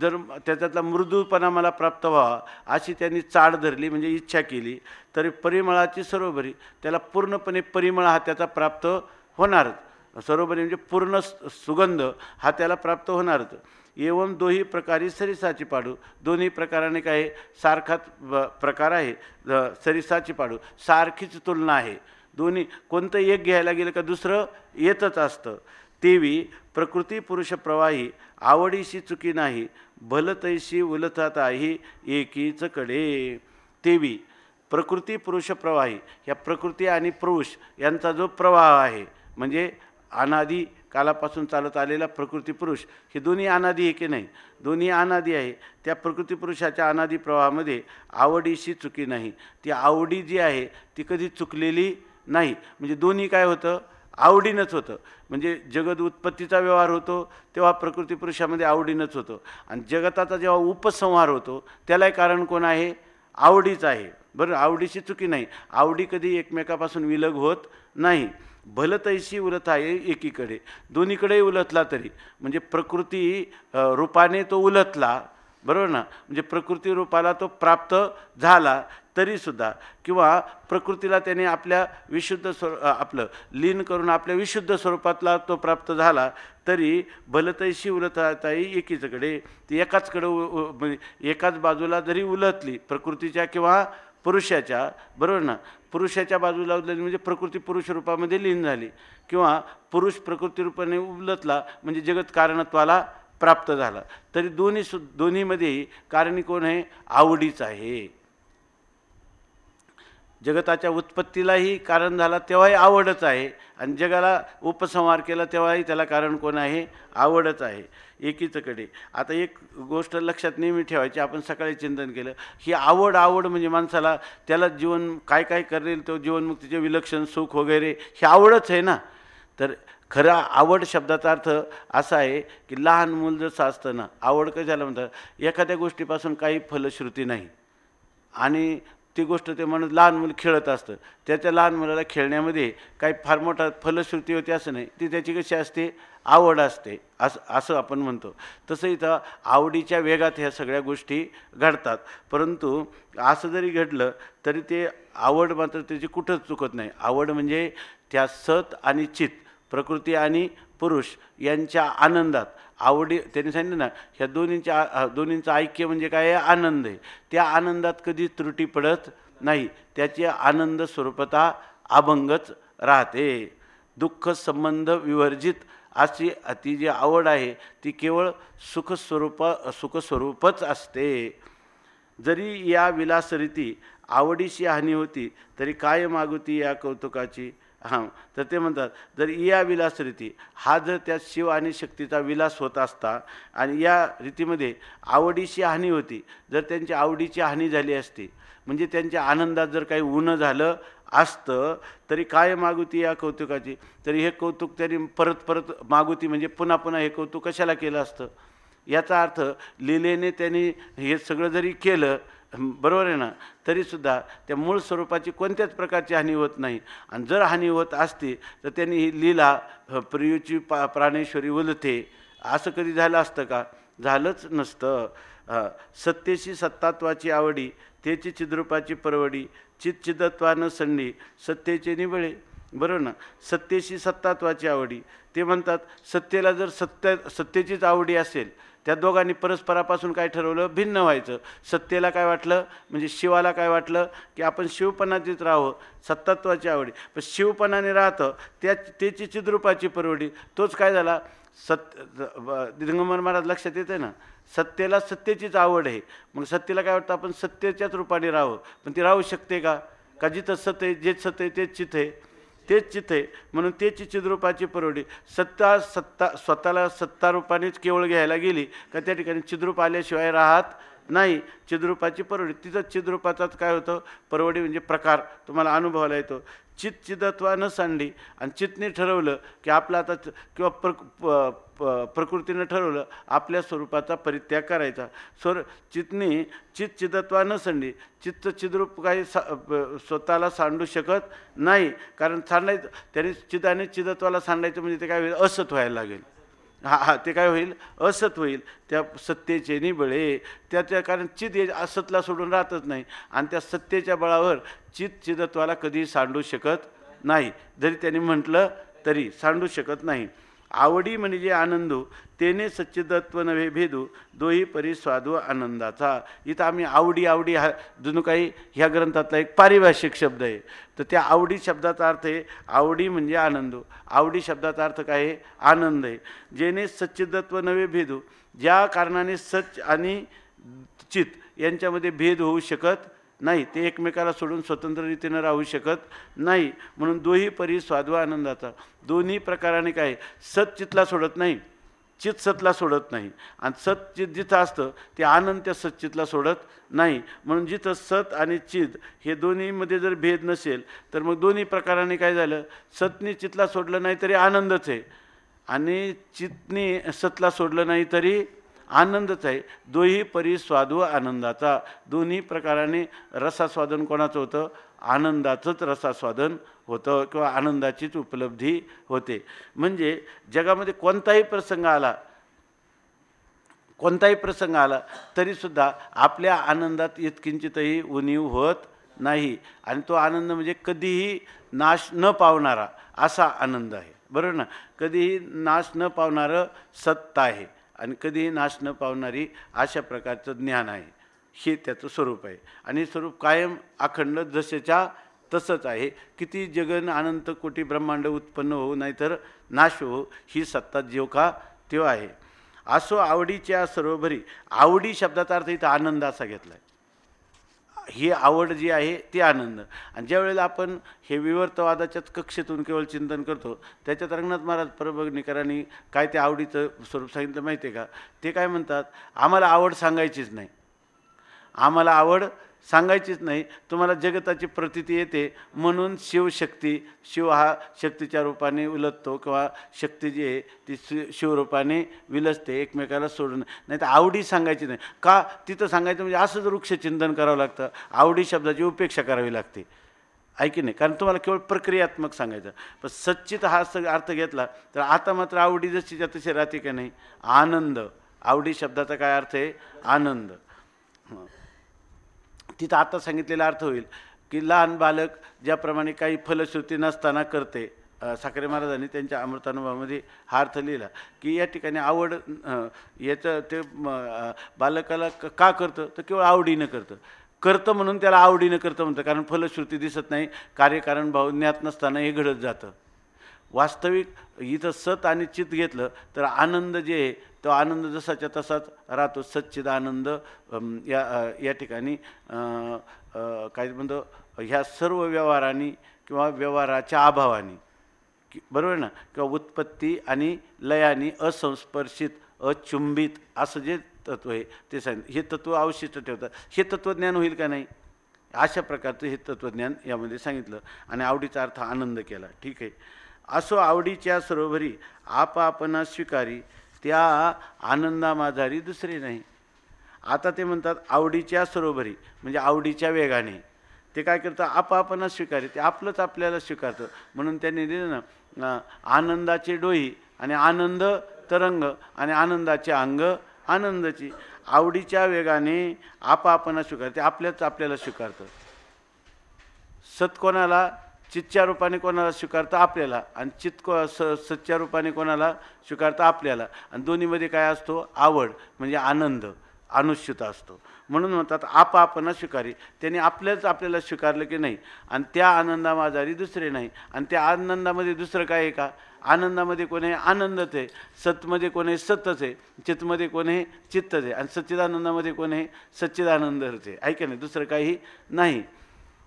S1: जर त्याच्यातला मृदूपणा मला प्राप्त व्हावा अशी त्यांनी चाड धरली म्हणजे इच्छा केली तरी परिमळाची सरोबरी त्याला पूर्णपणे परिमळ हा त्याचा प्राप्त होणारच सरोबरी म्हणजे पूर्ण सुगंध हा त्याला प्राप्त होणारच एवम दोही प्रकारी सरिसाची पाडू दोन्ही प्रकाराने काय सारखाच प्रकार आहे सरिसाची पाडू सारखीच तुलना आहे दोन्ही कोणतं एक घ्यायला गेलं का दुसरं येतच असतं तेवी प्रकृती पुरुष प्रवाही आवडीशी चुकी नाही भलतैशी उलथाता ही एकीच कडे तेवी प्रकृती पुरुष प्रवाही या प्रकृती आणि पुरुष यांचा जो प्रवाह आहे म्हणजे अनादी कालापासून चालत आलेला प्रकृती पुरुष हे दोन्ही अनादी आहे की नाही दोन्ही अनादी आहे त्या प्रकृती पुरुषाच्या अनादी प्रवाहामध्ये आवडीशी चुकी नाही ती आवडी जी आहे ती कधी चुकलेली नाही म्हणजे दोन्ही काय होतं आवडीनंच होतं म्हणजे जगद उत्पत्तीचा व्यवहार होतो तेव्हा प्रकृती पुरुषामध्ये आवडीनंच होतं आणि जगताचा जेव्हा उपसंहार होतो त्यालाही कारण कोण आहे आवडीच आहे बरं आवडीची चुकी नाही आवडी कधी एकमेकापासून विलग होत नाही भलतैशी उलत आहे एकीकडे दोन्हीकडेही उलतला तरी म्हणजे प्रकृती रूपाने तो उलतला बरोबर ना म्हणजे प्रकृती रूपाला तो प्राप्त झाला तरीसुद्धा किंवा प्रकृतीला त्याने आपल्या विशुद्ध स्वर आपलं लीन करून आपल्या विशुद्ध स्वरूपातला तो प्राप्त झाला तरी भलतईशी शिवलताई एकीचकडे ती एकाचकडे म्हणजे एकाच बाजूला जरी उलतली प्रकृतीच्या किंवा पुरुषाच्या बरोबर ना पुरुषाच्या बाजूला उलतली म्हणजे प्रकृती पुरुष रूपामध्ये लीन झाली किंवा पुरुष प्रकृती रूपाने उलतला म्हणजे जगत कारणत्वाला प्राप्त झाला तरी दोन्ही सु दोन्हीमध्येही कारणी कोण आहे आवडीच आहे जगताच्या उत्पत्तीलाही कारण झाला तेव्हाही आवडच आहे आणि जगाला उपसंहार केला तेव्हाही त्याला कारण कोण आहे आवडच आहे एकीचकडे आता एक गोष्ट लक्षात नेहमी ठेवायची आपण सकाळी चिंतन केलं ही आवड आवड म्हणजे माणसाला त्याला जीवन काय काय करेल तो जीवनमुक्तीचे विलक्षण सुख वगैरे ही आवडच आहे ना तर खरा आवड शब्दाचा अर्थ असा आहे की लहान मूल जसं असतं ना आवड झालं म्हणतात एखाद्या गोष्टीपासून काही फलश्रुती नाही आणि ती गोष्ट ते म्हणत लहान मुलं खेळत असतं त्याच्या लहान मुलाला खेळण्यामध्ये काही फार मोठा फलश्रुती होती असं नाही ती त्याची कशी असते आवड असते असं असं आपण म्हणतो तसं इथं आवडीच्या वेगात ह्या सगळ्या गोष्टी घडतात परंतु असं जरी घडलं तरी ते आवड मात्र त्याची कुठंच चुकत नाही आवड म्हणजे त्या सत आणि चित्त प्रकृती आणि पुरुष यांच्या आनंदात आवडी त्यांनी सांगितलं ना ह्या दोन्हींच्या दोन्हींचं ऐक्य म्हणजे काय आनंद आहे त्या आनंदात कधी त्रुटी पडत नाही त्याची आनंद स्वरूपता अभंगच राहते दुःख संबंध विवर्जित अशी ती जी आवड आहे ती केवळ सुखस्वरूप सुखस्वरूपच असते जरी या विलासरीती आवडीशी हानी होती तरी काय मागुती या कौतुकाची हां तर ते म्हणतात जर या विलास रीती हा जर त्या शिव आणि शक्तीचा विलास होत असता आणि या रीतीमध्ये आवडीची हानी होती जर त्यांची आवडीची हानी झाली असती म्हणजे त्यांच्या आनंदात जर काही ऊन झालं असतं तरी काय मागुती या कौतुकाची तरी हे कौतुक त्यांनी परत परत मागुती म्हणजे पुन्हा पुन्हा हे कौतुक कशाला केलं असतं याचा अर्थ लिलेने त्यांनी हे सगळं जरी केलं बरोबर आहे ना तरीसुद्धा त्या मूळ स्वरूपाची कोणत्याच प्रकारची हानी होत नाही आणि जर हानी होत असती तर त्यांनी ही लीला प्रियूची पा प्राणेश्वरी उलथे असं कधी झालं असतं का झालंच नसतं सत्तेशी सत्तात्वाची आवडी तेची चिद्रूपाची परवडी चितचिदत्वानं संडी सत्तेचे निबळे बरोबर ना सत्तेशी सत्तात्वाची आवडी ते म्हणतात सत्तेला जर सत्य सत्तेचीच आवडी असेल त्या दोघांनी परस्परापासून काय ठरवलं भिन्न व्हायचं सत्तेला काय वाटलं म्हणजे शिवाला काय वाटलं की आपण शिवपणाचीच राहावं सत्तात्वाची आवडी पण शिवपणाने राहतं त्या त्याची चिद्रूपाची परवडी तोच काय झाला सत् दिगंबर महाराज लक्षात येते ना सत्तेला सत्तेचीच आवड आहे मग सत्तेला काय वाटतं आपण सत्तेच्याच रूपाने राहावं पण ती राहू शकते का का जिथं सत्य जे सत्य तेच आहे तेच चित्त आहे म्हणून तेची चिद्रूपाची परवडी सत्ता सत्ता स्वतःला सत्तारूपानेच केवळ घ्यायला गेली का त्या ठिकाणी चिद्रूप आल्याशिवाय राहत नाही चिद्रूपाची परवडी तिथंच चिद्रूपाचाच काय होतं परवडी म्हणजे प्रकार तुम्हाला अनुभवायला येतो चित न सांडली आणि चितने ठरवलं की आपलं आता किंवा प्र प्रकृतीनं ठरवलं आपल्या स्वरूपाचा परित्याग करायचा स्वर चितनी चित न सांडली चित्त चिद्रूप काही सा स्वतःला सांडू शकत नाही कारण सांडायचं त्याने चिदाने चिदत्वाला सांडायचं म्हणजे ते काय असत व्हायला लागेल हा हा ते काय होईल असत होईल त्या सत्तेचे निबळे त्या कारण चित असतला सोडून राहतच नाही आणि त्या सत्तेच्या बळावर चित चिदत्वाला कधी सांडू शकत नाही जरी त्यांनी म्हटलं तरी सांडू शकत नाही आवडी म्हणजे आनंदू तेने सच्चिदत्व नव्हे भेदू दोही परी स्वादू आनंदाचा इथं आम्ही आवडी आवडी हा जुनू काही ह्या ग्रंथातला एक पारिभाषिक शब्द आहे तर त्या आवडी शब्दाचा अर्थ आहे आवडी म्हणजे आनंद आवडी शब्दाचा अर्थ काय आहे आनंद आहे जेने सच्चिदत्व नव्हे भेदू ज्या कारणाने सच आणि चित यांच्यामध्ये भेद होऊ शकत नाही ते एकमेकाला सोडून स्वतंत्र रीतीनं राहू शकत नाही म्हणून दोही परी स्वादवा आनंदाचा दोन्ही प्रकाराने काय सत चितला सोडत नाही चित सतला सोडत नाही आणि सत चित जिथं असतं ते आनंद त्या सच्चितला सोडत नाही म्हणून जिथं सत आणि चित हे दोन्हीमध्ये जर भेद नसेल तर मग दोन्ही प्रकाराने काय झालं सतनी चितला सोडलं नाही तरी आनंदच आहे आणि चितनी सतला सोडलं नाही तरी आनंदच आहे दोही परी व आनंदाचा दोन्ही प्रकाराने रसास्वादन कोणाचं होतं आनंदाचंच रसास्वादन होतं किंवा आनंदाचीच उपलब्धी होते म्हणजे जगामध्ये कोणताही प्रसंग आला कोणताही प्रसंग आला तरीसुद्धा आपल्या आनंदात इतकिंचितही उणीव होत नाही आणि तो आनंद म्हणजे कधीही नाश न पावणारा असा आनंद आहे बरोबर ना कधीही नाश न पावणारं सत्ता आहे आणि कधीही नाश न पावणारी अशा प्रकारचं ज्ञान आहे हे त्याचं स्वरूप आहे आणि स्वरूप कायम अखंड जसेच्या तसंच आहे किती जगन अनंत कोटी ब्रह्मांड उत्पन्न होऊ नाहीतर नाश हो ही सत्ता जीव का आहे असो आवडीच्या सरोभरी आवडी शब्दाचा अर्थ इथं आनंद असा घेतला आहे ही आवड जी आहे ती आनंद आणि ज्यावेळेला आपण हे विवर्तवादाच्याच कक्षेतून केवळ चिंतन करतो त्याच्यात रंगनाथ महाराज परभणीकरांनी काय ते आवडीचं स्वरूप सांगितलं माहिती आहे का ते काय म्हणतात आम्हाला आवड सांगायचीच नाही आम्हाला आवड सांगायचीच नाही तुम्हाला जगताची प्रतिती येते म्हणून शिवशक्ती शिव हा शक्तीच्या रूपाने उलटतो किंवा शक्ती जी आहे ती शिव शिवरूपाने विलसते एकमेकाला सोडून नाही तर आवडी सांगायची नाही का तिथं सांगायचं म्हणजे असंच वृक्षचिंतन करावं लागतं आवडी शब्दाची उपेक्षा करावी लागते ऐकी नाही कारण तुम्हाला केवळ प्रक्रियात्मक सांगायचं पण सच्चित हा सग अर्थ घेतला तर आता मात्र आवडी जशीच्या तशी राहते का नाही आनंद आवडी शब्दाचा काय अर्थ आहे आनंद तिथं आता सांगितलेला अर्थ होईल की लहान बालक ज्याप्रमाणे काही फलश्रुती नसताना करते साखरे महाराजांनी त्यांच्या अमृतानुभवामध्ये हा अर्थ लिहिला की या ठिकाणी आवड याचं ते बालकाला का करतं तर केवळ आवडीनं करतं करतं म्हणून त्याला आवडीनं करतं म्हणतं कारण फलश्रुती दिसत नाही कार्यकारण भाव ज्ञात नसताना हे घडत जातं वास्तविक इथं सत आणि चित घेतलं तर आनंद जे आहे तो आनंद जसाच्या तसाच राहतो सच्चिद आनंद या या ठिकाणी काय म्हणतो ह्या सर्व व्यवहारांनी किंवा व्यवहाराच्या अभावाने बरोबर ना किंवा उत्पत्ती आणि लयानी असंस्पर्शित अचुंबित असं जे तत्व आहे ते सांग हे तत्व अवशिष्ट ठेवतात हे तत्त्वज्ञान होईल का नाही अशा प्रकारचं हे तत्त्वज्ञान यामध्ये सांगितलं आणि आवडीचा अर्थ आनंद केला ठीक आहे असो आवडीच्या सरोवरी आपापना स्वीकारी त्या आनंदामाधारी दुसरे नाही आता ते म्हणतात आवडीच्या सरोवरी म्हणजे आवडीच्या वेगाने ते काय करतं आपना स्वीकारी ते आपलंच आपल्याला स्वीकारतं म्हणून त्यांनी दिलं ना आनंदाचे डोही आणि आनंद तरंग आणि आनंदाचे अंग आनंदाची आवडीच्या वेगाने आपना स्वीकारते आपल्याच आपल्याला स्वीकारतं सत्कोणाला चितच्या रूपाने कोणाला स्वीकारतं आपल्याला आणि चित को स सच्च्या रूपाने कोणाला स्वीकारतं आपल्याला आणि दोन्हीमध्ये काय असतो आवड म्हणजे आनंद अनुश्चित असतो म्हणून म्हणतात आप आपण स्वीकारी त्यांनी आपल्याच आपल्याला स्वीकारलं की नाही आणि त्या आनंदामाजारी दुसरे नाही आणि त्या आनंदामध्ये दुसरं काय आहे का आनंदामध्ये कोणी आनंदच आहे सतमध्ये कोणी सतच आहे चितमध्ये कोणी चित्तच आहे आणि सच्चिदानंदामध्ये कोणी सच्चिदानंदच आहे ऐका नाही दुसरं काही नाही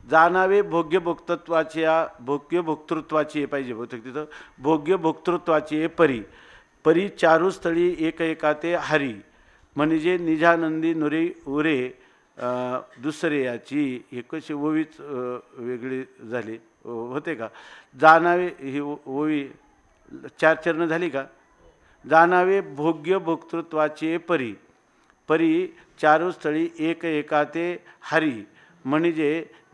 S1: जाणावे भोग्य भोक्तत्वाची या भोग्य भोक्तृत्वाची हे पाहिजे बहुतेक तिथं भोग्य भोक्तृत्वाची हे परी परी चारुस्थळी एक एका ते हरी म्हणजे निजानंदी नुरे उरे दुसरे याची हे कशी ओवीच वेगळी झाली होते का जाणावे ही ओवी चार चरण झाली का जाणावे भोग्य भोक्तृत्वाची परी परी चारुस्थळी एक एका ते हरी म्हणजे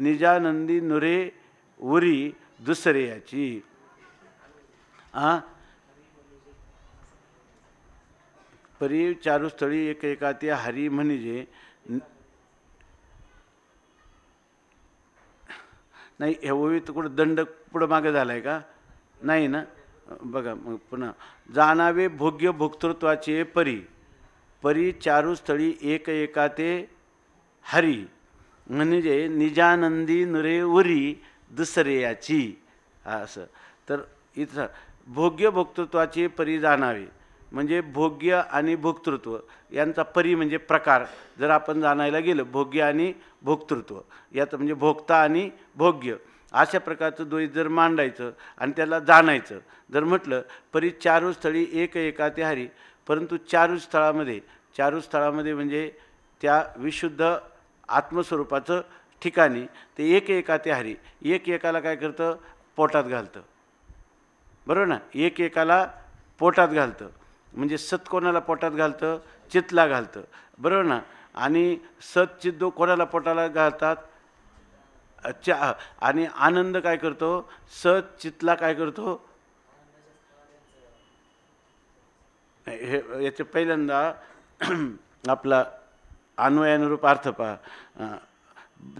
S1: निजानंदी नुरे उरी दुसरे याची आ परी चारुस्थळी एक ते हरी म्हणजे नाही एवढी कुठं दंड पुढं मागे झाला आहे का नाही ना बघा मग पुन्हा जाणावे भोग्य भोक्तृत्वाचे परी परी चारुस्थळी एक एका ते हरी म्हणजे निजानंदी नुरे उरी याची असं तर इथं भोग्य भोक्तृत्वाचे परी जाणावे म्हणजे भोग्य आणि भोक्तृत्व यांचा परी म्हणजे प्रकार जर आपण जाणायला गेलं भोग्य आणि भोक्तृत्व यात म्हणजे भोक्ता आणि भोग्य अशा प्रकारचं द्वैत जर मांडायचं आणि त्याला जाणायचं जर म्हटलं परी चारू स्थळी एक एका ते हरी परंतु चारू स्थळामध्ये चारू स्थळामध्ये म्हणजे त्या विशुद्ध आत्मस्वरूपाचं ठिकाणी ते एक एका ते हरी एक एकाला काय करतं पोटात घालतं बरोबर ना एक एकाला पोटात घालतं म्हणजे सत कोणाला पोटात घालतं चितला घालतं बरोबर ना आणि सत चिद्दो कोणाला पोटाला घालतात चा आणि आनंद काय करतो सत चितला काय करतो हे याचे पहिल्यांदा आपला अन्वयानुरूप अर्थ पहा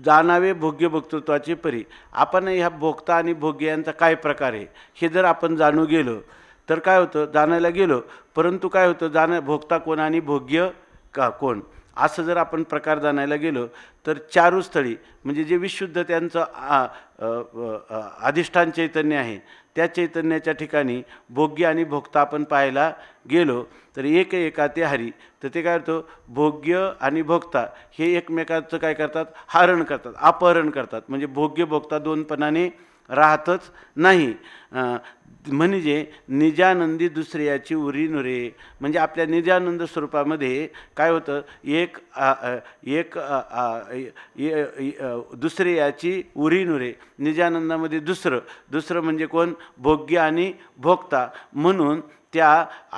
S1: जाणावे भोग्य भोक्तृत्वाचे परी आपण ह्या भोगता आणि भोग्य यांचा काय प्रकार आहे हे जर आपण जाणू गेलो तर काय होतं जाणायला गेलो परंतु काय होतं जाण भोगता कोण आणि भोग्य का कोण असं जर आपण प्रकार जाणायला गेलो तर चारुस्थळी म्हणजे जे विशुद्ध त्यांचं अधिष्ठान चैतन्य आहे त्या चैतन्याच्या ठिकाणी भोग्य आणि भोक्ता आपण पाहायला गेलो तर एक एका ते हरी तर ते काय करतो भोग्य आणि भोक्ता हे एकमेकाचं काय करतात हरण करतात अपहरण करतात म्हणजे भोग्य भोक्ता दोनपणाने राहतच नाही म्हणजे निजानंदी दुसऱ्याची उरी नुरे म्हणजे आपल्या निजानंद स्वरूपामध्ये काय होतं एक एक दुसरे याची उरी नुरे निजानंदामध्ये दुसरं दुसरं म्हणजे कोण भोग्य आणि भोगता म्हणून त्या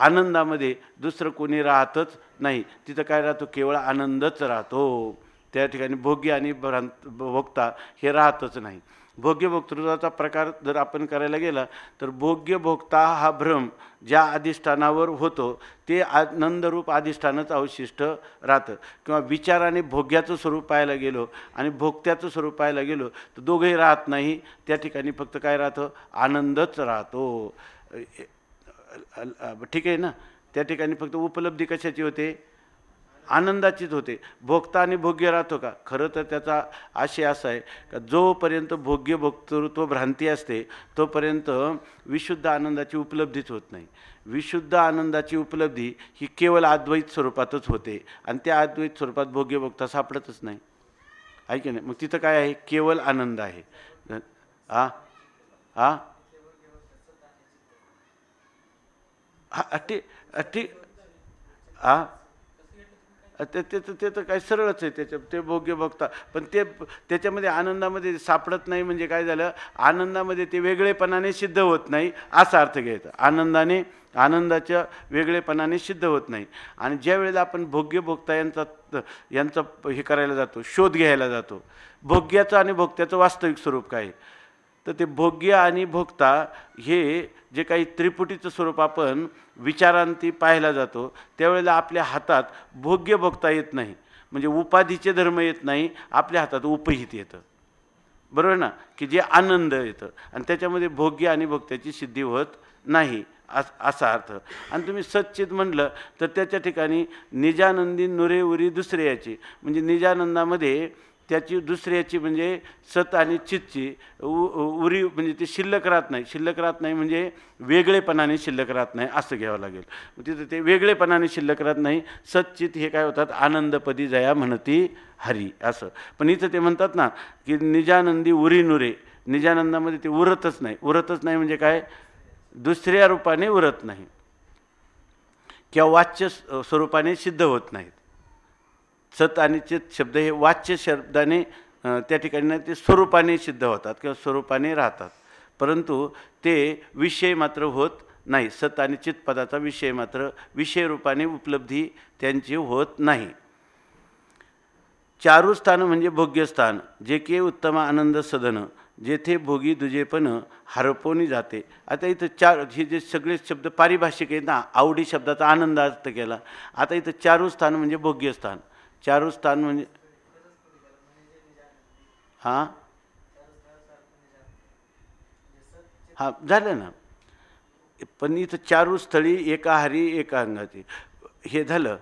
S1: आनंदामध्ये दुसरं कोणी राहतच नाही तिथं काय राहतो केवळ आनंदच राहतो त्या ठिकाणी भोग्य आणि भ्रांत भोगता हे राहतच नाही भोग्य भोक्तृत्वाचा प्रकार जर आपण करायला गेला तर भोग्य भोक्ता हा भ्रम ज्या अधिष्ठानावर होतो ते आनंदरूप अधिष्ठानच अवशिष्ट राहतं किंवा विचाराने भोग्याचं स्वरूप पाहायला गेलो आणि भोगत्याचं स्वरूप पाहायला गेलो तर दोघंही राहत नाही त्या ठिकाणी फक्त काय राहतं आनंदच राहतो ठीक आहे ना त्या ठिकाणी फक्त उपलब्धी कशाची होते आनंदाचीच होते भोगता आणि भोग्य राहतो का खरं तर त्याचा आशय असा आहे का जोपर्यंत भोग्य भोक्तृत्व भ्रांती असते तोपर्यंत विशुद्ध आनंदाची उपलब्धीच होत नाही विशुद्ध आनंदाची उपलब्धी ही केवळ अद्वैत स्वरूपातच होते आणि त्या अद्वैत स्वरूपात भोग्य भोगता सापडतच नाही आहे की नाही मग तिथं काय आहे केवळ आनंद आहे आ आ हा ठीक ठीक आ ते ते ते तर काय सरळच आहे त्याच्या ते भोग्य भोगता पण ते त्याच्यामध्ये आनंदामध्ये सापडत नाही म्हणजे काय झालं आनंदामध्ये ते वेगळेपणाने सिद्ध होत नाही असा अर्थ घ्यायचा आनंदाने आनंदाच्या वेगळेपणाने सिद्ध होत नाही आणि ज्या वेळेला आपण भोग्य भोगता यांचा यांचा हे करायला जातो शोध घ्यायला जातो भोग्याचं आणि भोगत्याचं वास्तविक स्वरूप काय तर ते भोग्य आणि भोगता हे जे काही त्रिपुटीचं स्वरूप आपण विचारांती पाहिला जातो त्यावेळेला आपल्या हातात भोग्य भोगता येत नाही म्हणजे उपाधीचे धर्म येत नाही आपल्या हातात उपहित येतं बरोबर ना की जे आनंद येतं आणि त्याच्यामध्ये भोग्य आणि भोगत्याची सिद्धी होत नाही अस असा अर्थ आणि तुम्ही सच्चित म्हणलं तर त्याच्या ठिकाणी निजानंदी नुरे उरी याची म्हणजे निजानंदामध्ये त्याची दुसऱ्याची म्हणजे सत आणि चितची उ उरी म्हणजे ते शिल्लक राहत नाही शिल्लक राहत नाही म्हणजे वेगळेपणाने शिल्लक राहत नाही असं घ्यावं लागेल तिथं ते वेगळेपणाने शिल्लक राहत नाही सतचित हे काय होतात आनंदपदी जया म्हणती हरी असं पण इथं ते म्हणतात ना की निजानंदी उरी नुरे निजानंदामध्ये ते उरतच नाही उरतच नाही म्हणजे काय दुसऱ्या रूपाने उरत नाही किंवा वाच्य स्वरूपाने सिद्ध होत नाहीत सत आणि चित शब्द हे वाच्य शब्दाने त्या ठिकाणी ते स्वरूपाने सिद्ध होतात किंवा स्वरूपाने राहतात परंतु ते विषय मात्र होत नाही सत आणि चित पदाचा विषय मात्र विषयरूपाने उपलब्धी त्यांची होत नाही चारू स्थान म्हणजे भोग्यस्थान जे की उत्तम आनंद सदन जेथे भोगी दुजेपण हरपवणी जाते आता इथं चार हे जे सगळे शब्द पारिभाषिक आहेत ना आवडी शब्दाचा आनंद अर्थ केला आता इथं स्थान म्हणजे भोग्यस्थान चारू स्थान म्हणजे हां हां झालं ना पण इथं चारू स्थळी एका हरी एका अंगाती हे झालं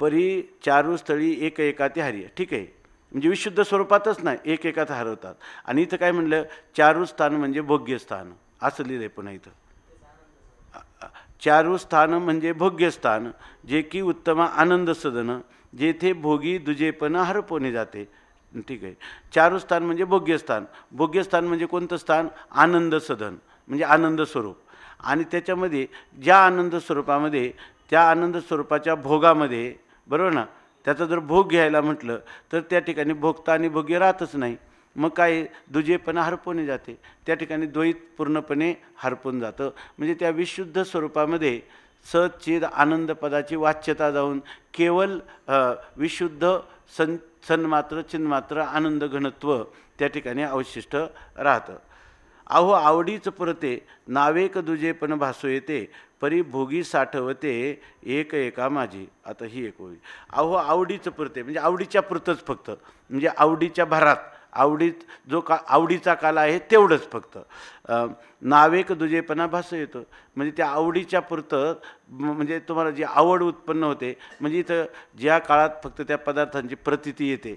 S1: परी चारू स्थळी एक एकाती हरी ठीक आहे म्हणजे विशुद्ध स्वरूपातच नाही एक एकात हरवतात आणि इथं काय म्हणलं चारू स्थान म्हणजे भोग्य स्थान असं लिहिलं आहे पुन्हा इथं चारू स्थान म्हणजे भोग्य स्थान जे की उत्तम आनंद सदन जेथे भोगी दुजेपणा हरपवणे जाते ठीक आहे स्थान म्हणजे भोग्यस्थान भोग्यस्थान म्हणजे कोणतं स्थान आनंद सदन म्हणजे आनंद स्वरूप आणि त्याच्यामध्ये ज्या आनंद स्वरूपामध्ये त्या आनंद स्वरूपाच्या भोगामध्ये बरोबर ना त्याचा जर भोग घ्यायला म्हटलं तर त्या ठिकाणी भोगता आणि भोग्य राहतच नाही मग काय दुजेपणा हरपवणे जाते त्या ठिकाणी द्वैत पूर्णपणे हरपून जातं म्हणजे त्या विशुद्ध स्वरूपामध्ये सचिद आनंदपदाची वाच्यता जाऊन केवळ विशुद्ध सन सन्मात्र चिन्मात्र आनंद घनत्व त्या ठिकाणी अवशिष्ट राहतं अहो आवडीच परते नावेक दुजे पण भासू येते परी भोगी साठवते एक एका माझी आता ही एक होई अहो आवडीचं परते म्हणजे आवडीच्या पुरतंच फक्त म्हणजे आवडीच्या भरात आवडीत जो का आवडीचा काल आहे तेवढंच फक्त नावेक दुजेपणा भास येतो म्हणजे त्या आवडीच्या पुरतं म्हणजे तुम्हाला जी आवड उत्पन्न होते म्हणजे इथं ज्या काळात फक्त त्या पदार्थांची प्रतिती येते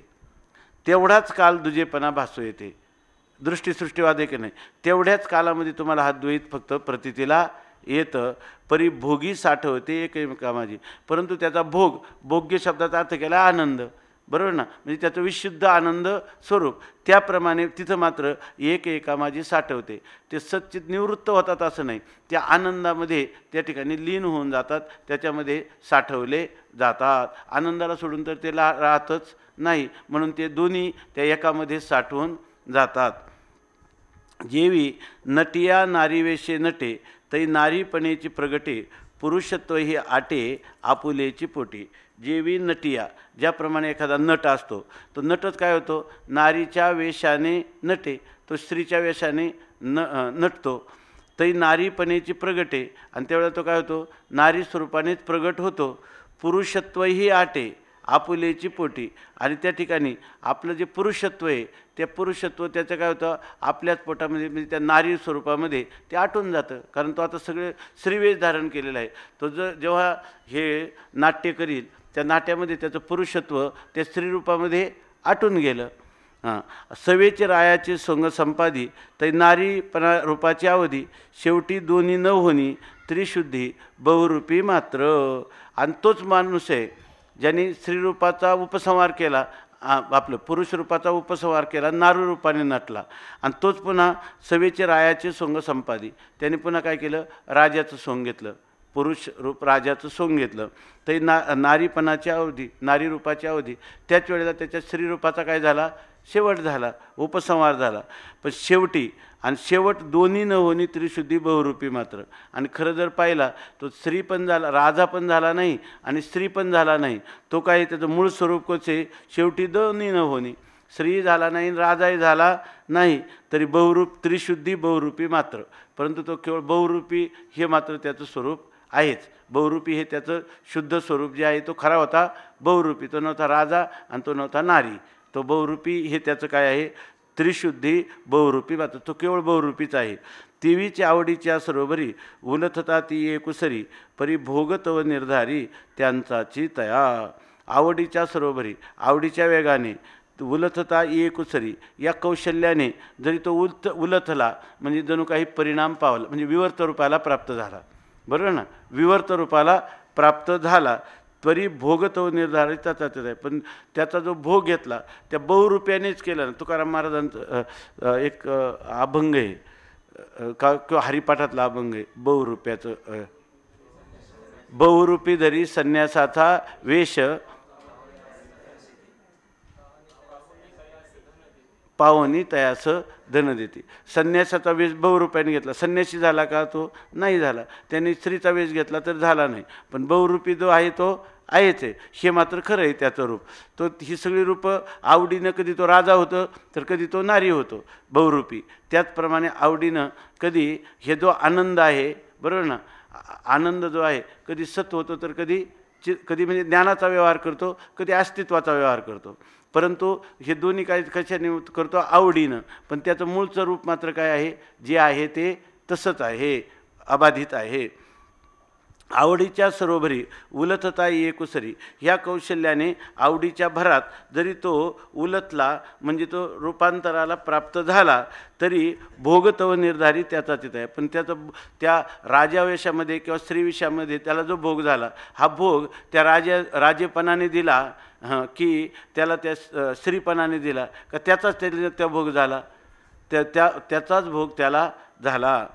S1: तेवढाच काल दुजेपणा भासू येते दृष्टीसृष्टीवाद आहे की नाही तेवढ्याच कालामध्ये तुम्हाला हा द्वैत फक्त प्रतितीला येतं परिभोगी भोगी साठवते एकमेकामाजी परंतु त्याचा भोग भोग्य शब्दाचा अर्थ केला आनंद बरोबर ना म्हणजे त्याचं विशुद्ध आनंद स्वरूप त्याप्रमाणे तिथं मात्र एक एका माझी साठवते ते सच्चित निवृत्त होतात असं नाही त्या आनंदामध्ये त्या ठिकाणी लीन होऊन जातात त्याच्यामध्ये साठवले जातात आनंदाला सोडून तर ते ला राहतच नाही म्हणून ते दोन्ही त्या एकामध्ये साठवून जातात जेवी नटिया नारीवेशे नटे तरी नारीपणेची प्रगटे पुरुषत्व ही आटे आपुलेची पोटी जेवी नटिया ज्याप्रमाणे एखादा नट असतो तो नटच काय होतो नारीच्या वेशाने नटे तो स्त्रीच्या वेशाने न नटतो तरी नारीपणेची प्रगटे आणि त्यावेळेला तो काय होतो नारी स्वरूपानेच प्रगट होतो पुरुषत्व ही आटे आपुलेची पोटी आणि त्या ठिकाणी आपलं जे पुरुषत्व आहे ते पुरुषत्व त्याचं काय होतं आपल्याच पोटामध्ये म्हणजे त्या नारी स्वरूपामध्ये ते आटून जातं कारण तो आता सगळे स्त्रीवेश धारण केलेला आहे तो जर जेव्हा हे नाट्य करील त्या नाट्यामध्ये त्याचं पुरुषत्व त्या स्त्रीरूपामध्ये आटून गेलं हां रायाचे सोंग संपादी तै नारीपणा रूपाची अवधी शेवटी दोन्ही न होणी त्रिशुद्धी बहुरूपी मात्र आणि तोच माणूस आहे ज्याने स्त्रीरूपाचा उपसंहार केला आपलं पुरुष रूपाचा उपसंहार केला नारू रूपाने नटला आणि तोच पुन्हा सवेचे रायाचे सोंग संपादी त्याने पुन्हा काय केलं राजाचं सोंग घेतलं पुरुष राजाचं सोंग घेतलं तरी ना नारीपणाची अवधी नारी रूपाच्या अवधी त्याच वेळेला त्याच्या स्त्रीरूपाचा काय झाला शेवट झाला उपसंहार झाला पण शेवटी आणि शेवट दोन्ही न होणी त्रिशुद्धी बहुरूपी मात्र आणि खरं जर पाहिला तो स्त्री पण झाला राजा पण झाला नाही आणि स्त्री पण झाला नाही तो काय त्याचं मूळ स्वरूप आहे शेवटी दोन्ही न होणी स्त्री झाला नाही राजाही झाला नाही तरी बहुरूप त्रिशुद्धी बहुरूपी मात्र परंतु तो केवळ बहुरूपी हे मात्र त्याचं स्वरूप आहेच बहुरूपी हे त्याचं शुद्ध स्वरूप जे आहे तो खरा होता बहुरूपी तो नव्हता राजा आणि तो नव्हता नारी तो बहुरूपी हे त्याचं काय आहे त्रिशुद्धी बहुरूपी मात्र तो केवळ बहुरूपीच आहे तिवीच्या आवडीच्या सरोवरी उलथता ती एकुसरी परी भोगतव निर्धारी त्यांचाची तया आवडीच्या सरोवरी आवडीच्या वेगाने उलथता एकुसरी या कौशल्याने जरी तो उलथ उलथला म्हणजे जणू काही परिणाम पावला म्हणजे विवर्तरूपाला प्राप्त झाला बरोबर ना विवर्त रूपाला प्राप्त झाला त्वरी भोग तो निर्धारित आहे पण त्याचा जो भोग घेतला त्या बहुरुपयानेच केला ना तुकाराम महाराजांचं एक अभंग आहे का किंवा हरिपाठातला अभंग आहे बहुरुप्याचं बहुरूपी धरी संन्यासाचा वेश पावनी तयासं धन देते संन्यासाचा वेश बहु रुपयाने घेतला संन्यासी झाला का तो नाही झाला त्यांनी स्त्रीचा वेश घेतला तर झाला नाही पण बहुरूपी जो आहे तो आहेच आहे हे मात्र खरं आहे त्याचं रूप तो ही सगळी रूपं आवडीनं कधी तो राजा होतो तर कधी तो नारी होतो बहुरूपी त्याचप्रमाणे आवडीनं कधी हे जो आनंद आहे बरोबर ना आनंद जो आहे कधी सत होतो तर कधी चि कधी म्हणजे ज्ञानाचा व्यवहार करतो कधी अस्तित्वाचा व्यवहार करतो परंतु हे दोन्ही काय कशाने करतो आवडीनं पण त्याचं मूळचं रूप मात्र काय आहे जे आहे ते तसंच आहे अबाधित आहे आवडीच्या सरोभरी उलथताई एकुसरी ह्या कौशल्याने आवडीच्या भरात जरी तो उलथला म्हणजे तो रूपांतराला प्राप्त झाला तरी भोगतव निर्धारित त्याचा तिथं आहे पण त्याचा त्या राजावेशामध्ये किंवा स्त्रीविषयामध्ये त्याला जो भोग झाला हा भोग त्या राजा राजेपणाने दिला हं की त्याला त्या स्त्रीपणाने दिला का त्याचाच त्याला त्या भोग झाला त्या त्याचाच भोग त्याला झाला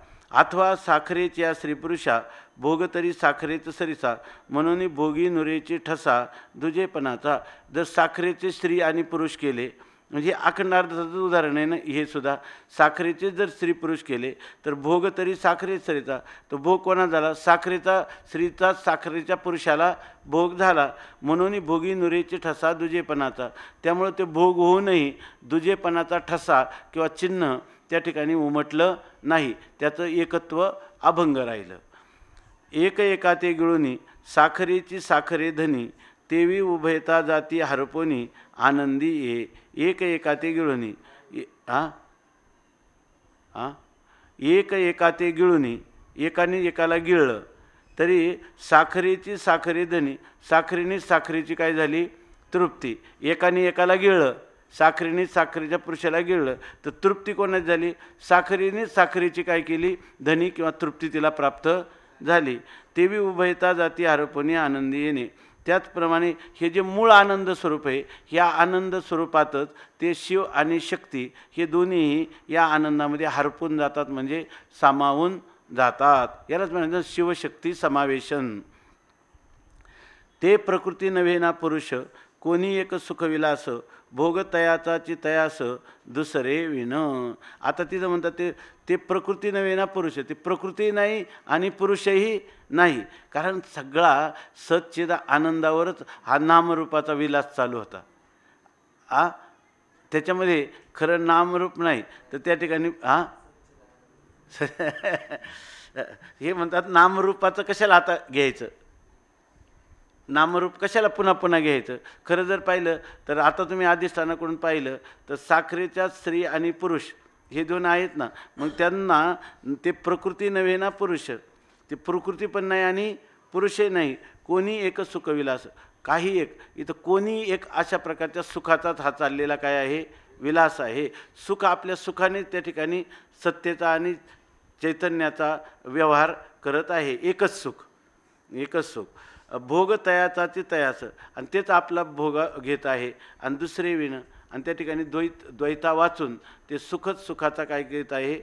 S1: अथवा साखरेच्या स्त्रीपुरुषा भोग तरी साखरेत सरिसा म्हणून भोगी नुरेचे ठसा दुजेपणाचा जर साखरेचे स्त्री आणि पुरुष केले म्हणजे आखंडार्थाचं उदाहरण आहे ना हे सुद्धा साखरेचे जर स्त्री पुरुष केले तर भोग तरी साखरे सरीचा तर भोग कोणा झाला साखरेचा स्त्रीचा साखरेच्या पुरुषाला भोग झाला म्हणून भोगी नुरेचे ठसा दुजेपणाचा त्यामुळे ते भोग होऊनही दुजेपणाचा ठसा किंवा चिन्ह त्या ठिकाणी उमटलं नाही त्याचं एकत्व अभंग राहिलं एक एकाते गिळुनी साखरेची साखरे धनी तेवी उभयता जाती हरपोनी आनंदी ये एक एकाते गिळुनी आ आ एक एकाते गिळुनी एकाने एकाला गिळलं तरी साखरेची साखरे धनी साखरेने साखरेची काय झाली तृप्ती एकाने एकाला गिळलं साखरेने साखरेच्या पुरुषाला गिळलं तर तृप्ती कोणाची झाली साखरेने साखरेची काय केली धनी किंवा तृप्ती तिला प्राप्त झाली तेवी उभयता जाती आरोपणी आनंदी येणे त्याचप्रमाणे हे जे मूळ आनंद स्वरूप आहे या आनंद स्वरूपातच ते शिव आणि शक्ती हे दोन्हीही या आनंदामध्ये हरपून जातात म्हणजे सामावून जातात यालाच म्हणायचं शिवशक्ती समावेशन ते प्रकृती नव्हे ना पुरुष कोणी एक सुखविलास भोगतयाचाची तयास दुसरे विण आता तिथं म्हणतात ते ते प्रकृती नव्हे ना पुरुष ते प्रकृती नाही आणि पुरुषही नाही कारण सगळा सच्चिदा आनंदावरच हा नामरूपाचा विलास चालू होता आ त्याच्यामध्ये खरं नामरूप नाही तर त्या ठिकाणी हां हे म्हणतात नामरूपाचं कशाला आता घ्यायचं नामरूप कशाला पुन्हा पुन्हा घ्यायचं खरं जर पाहिलं तर आता तुम्ही अधिष्ठानाकडून पाहिलं तर साखरेच्या स्त्री आणि पुरुष हे दोन आहेत ना मग त्यांना ते प्रकृती नव्हे ना पुरुष ते प्रकृती पण नाही आणि पुरुषही नाही कोणी एक सुखविलास काही एक इथं कोणी एक अशा प्रकारच्या सुखाचाच हा चाललेला काय आहे विलास आहे सुख आपल्या सुखाने त्या ठिकाणी सत्तेचा आणि चैतन्याचा व्यवहार करत आहे एकच सुख एकच सुख भोग तयाचा ते तयाचं आणि तेच आपला भोग घेत आहे आणि दुसरे विणं आणि त्या ठिकाणी द्वैत द्वैता वाचून ते सुखच सुखाचा काय घेत आहे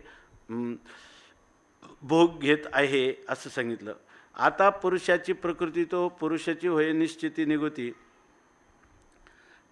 S1: भोग घेत आहे असं सांगितलं आता पुरुषाची प्रकृती तो पुरुषाची होय निश्चिती निगुती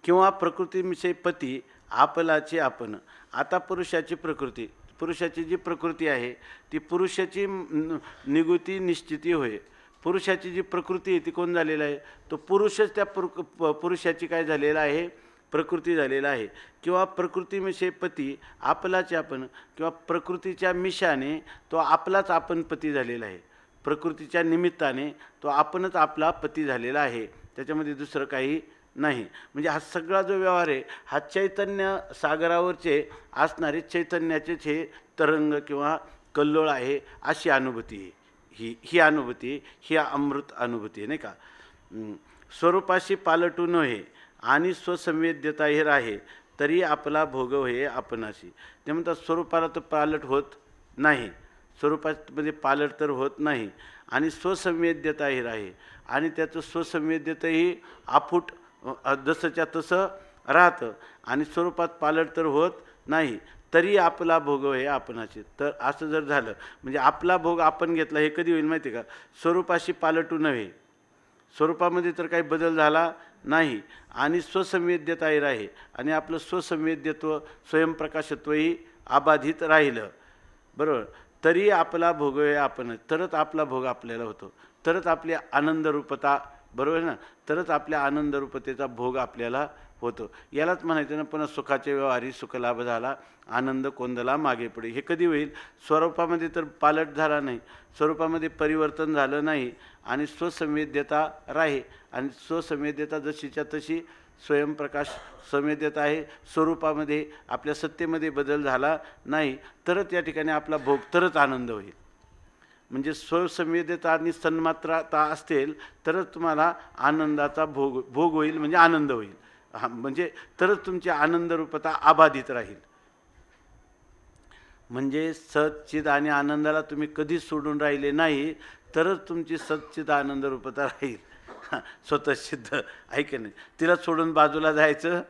S1: किंवा प्रकृतीविषयी पती आपलाची आपण आता पुरुषाची प्रकृती पुरुषाची जी प्रकृती आहे ती पुरुषाची निगुती निश्चिती होय पुरुषाची जी प्रकृती आहे ती कोण झालेला आहे तो पुरुषच त्या पुरुषाची काय झालेला आहे प्रकृती झालेला आहे किंवा प्रकृतीविषयी पती आपलाच आपण किंवा प्रकृतीच्या मिशाने तो आपलाच आपण पती झालेला आहे प्रकृतीच्या निमित्ताने तो आपणच आपला पती झालेला आहे त्याच्यामध्ये दुसरं काही नाही म्हणजे हा सगळा जो व्यवहार आहे हा चैतन्य सागरावरचे असणारे चैतन्याचेच हे तरंग किंवा कल्लोळ आहे अशी अनुभूती आहे ही ही अनुभूती ही अमृत अनुभूती नाही का स्वरूपाशी पालटू नये आणि स्वसंवेद्यता हे राहे तरी आपला भोगव हे आपणाशी ते म्हणतात स्वरूपाला तर पालट होत नाही स्वरूपामध्ये म्हणजे पालट तर होत नाही आणि स्वसंवेद्यता हे राहे आणि त्याचं स्वसंवेद्यताही आफूट जसंच्या तसं राहतं आणि स्वरूपात पालट तर होत नाही तरी आपला भोग हे आपणाचे तर असं जर झालं म्हणजे आपला भोग आपण घेतला हे कधी होईल माहिती का स्वरूपाशी पालटू नव्हे स्वरूपामध्ये तर काही बदल झाला नाही आणि स्वसंवेद्यताही राही आणि आपलं स्वसंवेद्यत्व स्वयंप्रकाशत्वही आबाधित राहिलं बरोबर तरी आपला भोग हे आपण तरच आपला भोग आपल्याला होतो तरच आपली आनंदरूपता बरोबर ना तरच आपल्या आनंदरूपतेचा भोग आपल्याला होतं यालाच म्हणायचं ना पुन्हा सुखाचे व्यवहारी सुखलाभ झाला आनंद कोंदला मागे पडे हे कधी होईल स्वरूपामध्ये तर पालट झाला नाही स्वरूपामध्ये परिवर्तन झालं नाही आणि स्वसंवेद्यता राहे आणि स्वसंवेद्यता जशीच्या तशी स्वयंप्रकाश संवेद्यता आहे स्वरूपामध्ये आपल्या सत्तेमध्ये बदल झाला नाही तरच या ठिकाणी आपला भोग तरच आनंद होईल म्हणजे स्वसंवेद्यता आणि सन्मात्रता असतील तरच तुम्हाला आनंदाचा भोग भोग होईल म्हणजे आनंद होईल म्हणजे तरच तुमची आनंदरूपता आबाधित राहील म्हणजे सचिद आणि आनंदाला तुम्ही कधीच सोडून राहिले नाही तरच तुमची सचिद रूपता राहील स्वतः सिद्ध की नाही तिला सोडून बाजूला जायचं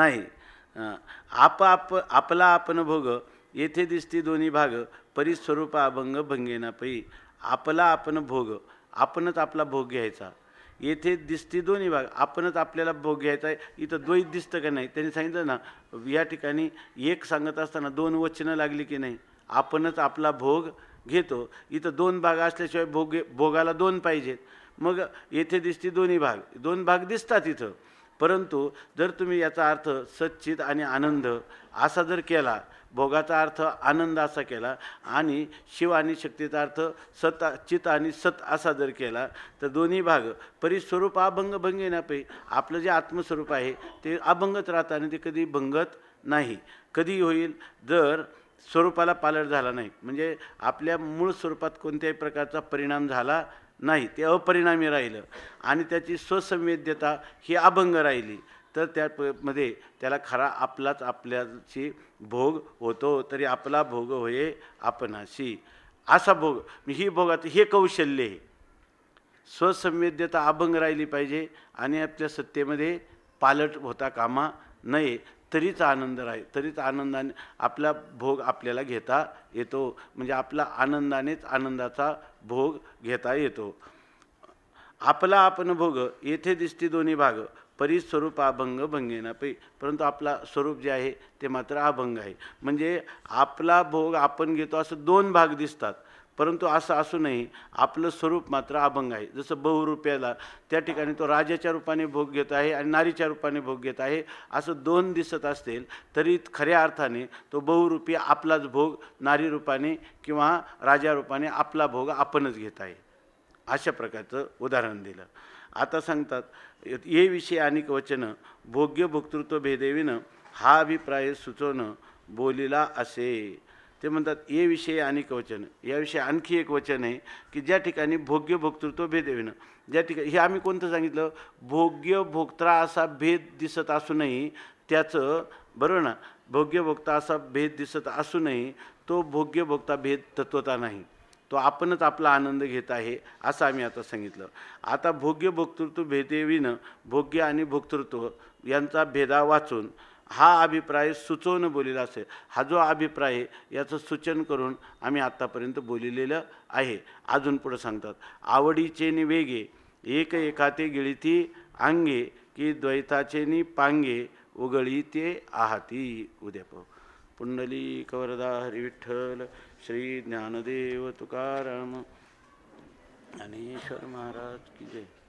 S1: नाही आप आप आपला आपण भोग येथे दिसती दोन्ही भाग परिस्वरूप अभंग भंगेना पै आपला आपण भोग आपणच आपला भोग घ्यायचा येथे दिसते दोन्ही भाग आपणच आपल्याला भोग घ्यायचा आहे इथं द्वैत दिसतं का नाही त्यांनी सांगितलं ना या ठिकाणी एक सांगत असताना दोन वचनं लागली की नाही आपणच आपला भोग घेतो इथं दोन भाग असल्याशिवाय भोग भोगाला दोन पाहिजेत मग येथे दिसते दोन्ही भाग दोन भाग दिसतात इथं परंतु जर तुम्ही याचा अर्थ सच्चित आणि आनंद असा जर केला भोगाचा अर्थ आनंद असा केला आणि शिव आणि शक्तीचा अर्थ सत चित आणि सत असा जर केला तर दोन्ही भाग परिस्वरूप अभंग भंग येण्यापै आपलं जे आत्मस्वरूप आहे ते अभंगत राहतं आणि ते कधी भंगत नाही कधी होईल जर स्वरूपाला पालट झाला नाही म्हणजे आपल्या मूळ स्वरूपात कोणत्याही प्रकारचा परिणाम झाला नाही ते अपरिणामी राहिलं आणि त्याची स्वसंवेद्यता ही अभंग राहिली तर त्यामध्ये त्याला खरा आपलाच आपल्याशी भोग होतो तरी आपला भोग होये आपणाशी असा भोग ही आता हे कौशल्य आहे स्वसंवेद्यता अभंग राहिली पाहिजे आणि आपल्या सत्तेमध्ये पालट होता कामा नये तरीच आनंद राहील तरीच आनंदाने आपला भोग आपल्याला घेता येतो म्हणजे आपला आनंदानेच आनंदाचा भोग घेता येतो आपला आपण भोग येथे दिसते दोन्ही भाग परिस्वरूप अभंग ना पै परंतु आपला स्वरूप जे आहे ते मात्र अभंग आहे म्हणजे आपला भोग आपण घेतो असं दोन भाग दिसतात परंतु असं असूनही आपलं स्वरूप मात्र अभंग आहे जसं बहुरूप्याला त्या ठिकाणी तो राजाच्या रूपाने भोग घेत आहे आणि नारीच्या रूपाने भोग घेत आहे असं दोन दिसत असतील तरी खऱ्या अर्थाने तो बहुरूपी आपलाच भोग नारी रूपाने किंवा राजा रूपाने आपला भोग आपणच घेत आहे अशा प्रकारचं उदाहरण दिलं आता सांगतात ये विषय अनेक वचनं भोग्य भोक्तृत्व भेदेवीनं हा अभिप्राय सुचवणं बोलीला असे ते म्हणतात ये विषय अनेक वचन याविषयी आणखी एक वचन आहे की ज्या ठिकाणी भोग्य भोक्तृत्व भेदेविनं ज्या ठिकाणी हे आम्ही कोणतं सांगितलं भोग्य भोक्त्रा असा भेद दिसत असूनही त्याचं बरोबर ना भोग्य भोक्ता असा भेद दिसत असूनही तो भोग्य भोक्ता भेद तत्वता नाही तो आपणच आपला आनंद घेत आहे असं आम्ही आता सांगितलं आता भोग्य भोक्तृत्व भेदेविनं भोग्य आणि भोक्तृत्व यांचा भेदा वाचून हा अभिप्राय सुचवणं बोलेला असेल हा जो अभिप्राय याचं सूचन करून आम्ही आत्तापर्यंत बोललेलं आहे अजून पुढं सांगतात आवडीचे नि वेगे एक एकाते गिळिती अंगे की द्वैताचे नि पांगे उगळी ते आहाती उद्या पुंडली कवरदा हरी विठ्ठल श्री ज्ञानदेव तुकाराम ज्ञानेश्वर महाराज की जय